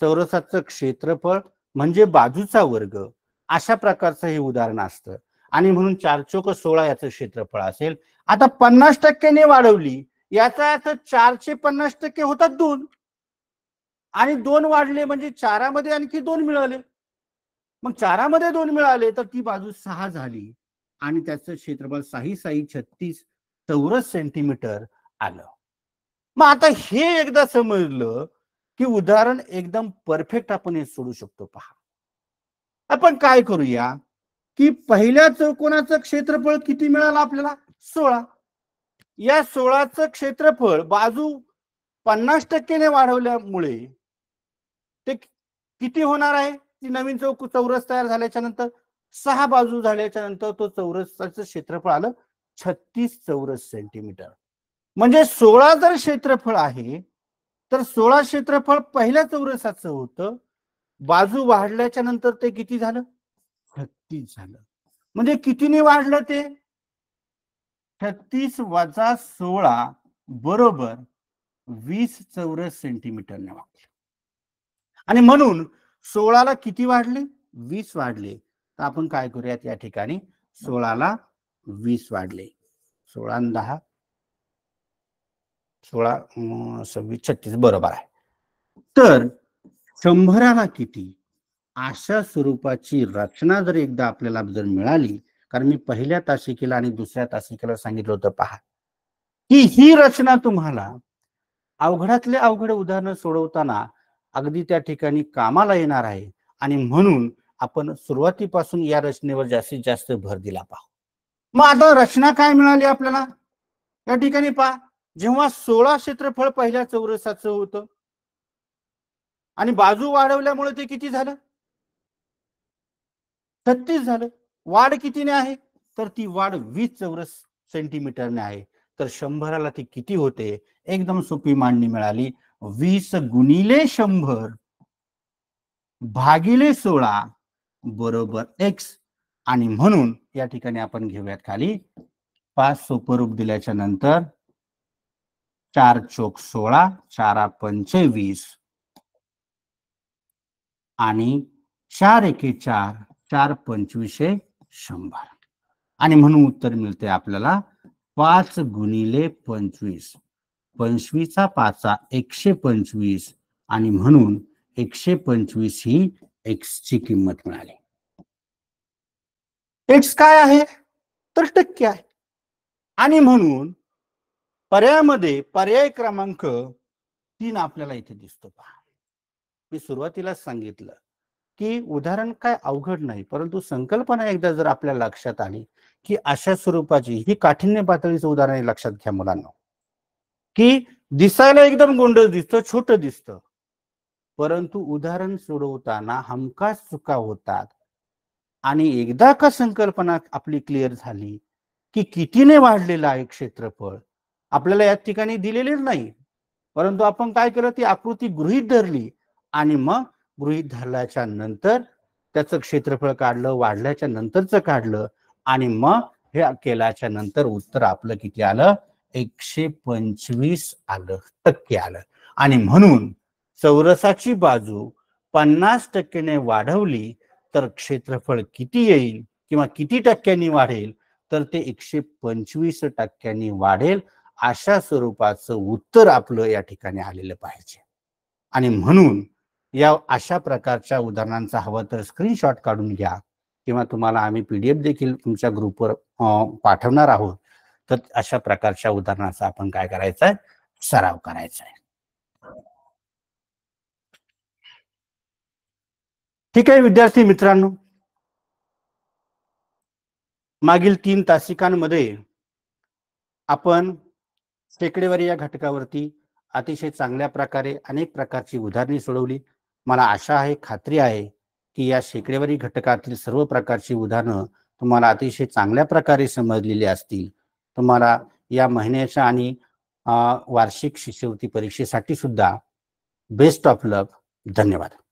चौरसाचं क्षेत्रफळ म्हणजे बाजूचा वर्ग अशा प्रकारचं हे उदाहरण असतं आणि म्हणून चार चोक सोळा याचं क्षेत्रफळ असेल आता पन्नास टक्क्याने वाढवली याचा अर्थ चारशे पन्नास टक्के होतात दोन आणि दोन वाढले म्हणजे चारामध्ये आणखी दोन मिळाले मग चारामध्ये दोन मिळाले तर ती बाजू सहा झाली आणि त्याचं क्षेत्रफळ साही साई छत्तीस चौरस सेंटीमीटर आलं मग आता हे एकदा समजलं की उदाहरण एकदम परफेक्ट आपण हे सोडू शकतो पहा आपण काय करूया की पहिल्या चौकोनाचं क्षेत्रफळ किती मिळालं आपल्याला सोळा या सोळाचं क्षेत्रफळ बाजू पन्नास टक्केने वाढवल्यामुळे ते किती होणार आहे ती नवीन चौक चौरस तयार झाल्याच्या नंतर सहा बाजू झाल्याच्या नंतर तो चौरसाच क्षेत्रफळ आलं छत्तीस चौरस सेंटीमीटर म्हणजे सोळा जर क्षेत्रफळ आहे तर सोळा क्षेत्रफळ पहिल्या चौरसाचं होतं बाजू वाढल्याच्या नंतर ते किती झालं छत्तीस झालं म्हणजे कितीने वाढलं ते छत्तीस वजा सोळा बरोबर वीस चौरस सेंटीमीटरने वाढले आणि म्हणून सोळाला किती वाढले वीस वाढले तर आपण काय करूयात या ठिकाणी सोळाला वीस वाढले सोळा दहा सोळा सव्वीस छत्तीस बरोबर आहे तर शंभराला किती अशा स्वरूपाची रचना जर एकदा आपल्याला जर मिळाली कारण मी पहिल्या तासिकेला आणि दुसऱ्या तासिकेला सांगितलं होतं पहा की ही रचना तुम्हाला अवघडातले अवघड उदाहरण सोडवताना अगदी त्या ठिकाणी कामाला येणार आहे आणि म्हणून आपण सुरुवातीपासून या रचनेवर जास्तीत जास्त भर दिला पाहू मग आता रचना काय मिळाली आपल्याला या ठिकाणी पहा जेव्हा सोळा क्षेत्रफळ पहिल्या चौरसाचं होतं आणि बाजू वाढवल्यामुळे ते किती झालं छत्तीस झालं वाढ कितीने आहे तर ती वाढ वीस चौरस सेंटीमीटरने आहे तर शंभराला ती किती होते एकदम सोपी मांडणी मिळाली वीस गुणिले शंभर भागिले सोळा बरोबर एक्स आणि म्हणून या ठिकाणी आपण घेऊयात खाली पाच सोपरूप दिल्याच्या नंतर चार चोक सोळा चारा पंचे वीस आणि चार एके चार चार पंचवीसशे शंभर आणि म्हणून उत्तर मिळते आपल्याला पाच गुणिले पंचवीस पंचवीसचा पाचा एकशे पंचवीस आणि म्हणून एकशे पंचवीस ही ची किंमत मिळाली एक्स काय आहे तर टक्के आहे आणि म्हणून पर्यायामध्ये पर्याय क्रमांक तीन आपल्याला इथे दिसतो पहा मी सुरुवातीला सांगितलं की उदाहरण काय अवघड नाही परंतु संकल्पना एकदा जर आपल्या लक्षात आली की अशा स्वरूपाची ही काठिण्य पातळीचं उदाहरण लक्षात घ्या मुलांना की दिसायला एकदम गोंडळ दिसतं छोट दिसत परंतु उदाहरण सोडवताना हमका चुका होतात आणि एकदा का संकल्पना आपली क्लिअर झाली की कितीने वाढलेलं आहे क्षेत्रफळ आपल्याला या ठिकाणी दिलेलेच नाही परंतु आपण काय केलं ती आकृती गृहीत धरली आणि मग गृहित धरल्याच्या नंतर त्याचं क्षेत्रफळ काढलं वाढल्याच्या नंतरच काढलं आणि मग हे केल्याच्या नंतर उत्तर आपलं किती आलं एकशे पंचवीस आलं टक्के आलं आणि म्हणून चौरसाची बाजू पन्नास टक्क्याने वाढवली तर क्षेत्रफळ किती येईल किंवा किती टक्क्यांनी वाढेल तर ते एकशे पंचवीस टक्क्यांनी वाढेल अशा स्वरूपाचं उत्तर आपलं या ठिकाणी आलेलं पाहिजे आणि म्हणून या अशा प्रकारच्या उदाहरणांचा हवा तर स्क्रीनशॉट काढून घ्या किंवा तुम्हाला आम्ही पीडीएफ देखील तुमच्या ग्रुपवर पाठवणार आहोत तर अशा प्रकारच्या उदाहरणाचा आपण काय करायचा आहे सराव करायचा आहे ठीक आहे विद्यार्थी मित्रांनो मागील तीन तासिकांमध्ये आपण शेकडेवारी या घटकावरती अतिशय चांगल्या प्रकारे अनेक प्रकारची उदाहरणे सोडवली मला आशा आहे खात्री आहे की या शेकडेवारी घटकातील सर्व प्रकारची उदाहरणं तुम्हाला अतिशय चांगल्या प्रकारे समजलेली असतील तुम्हाला या महिन्याच्या आणि वार्षिक शिष्यवृत्ती परीक्षेसाठी सुद्धा बेस्ट ऑफ लक धन्यवाद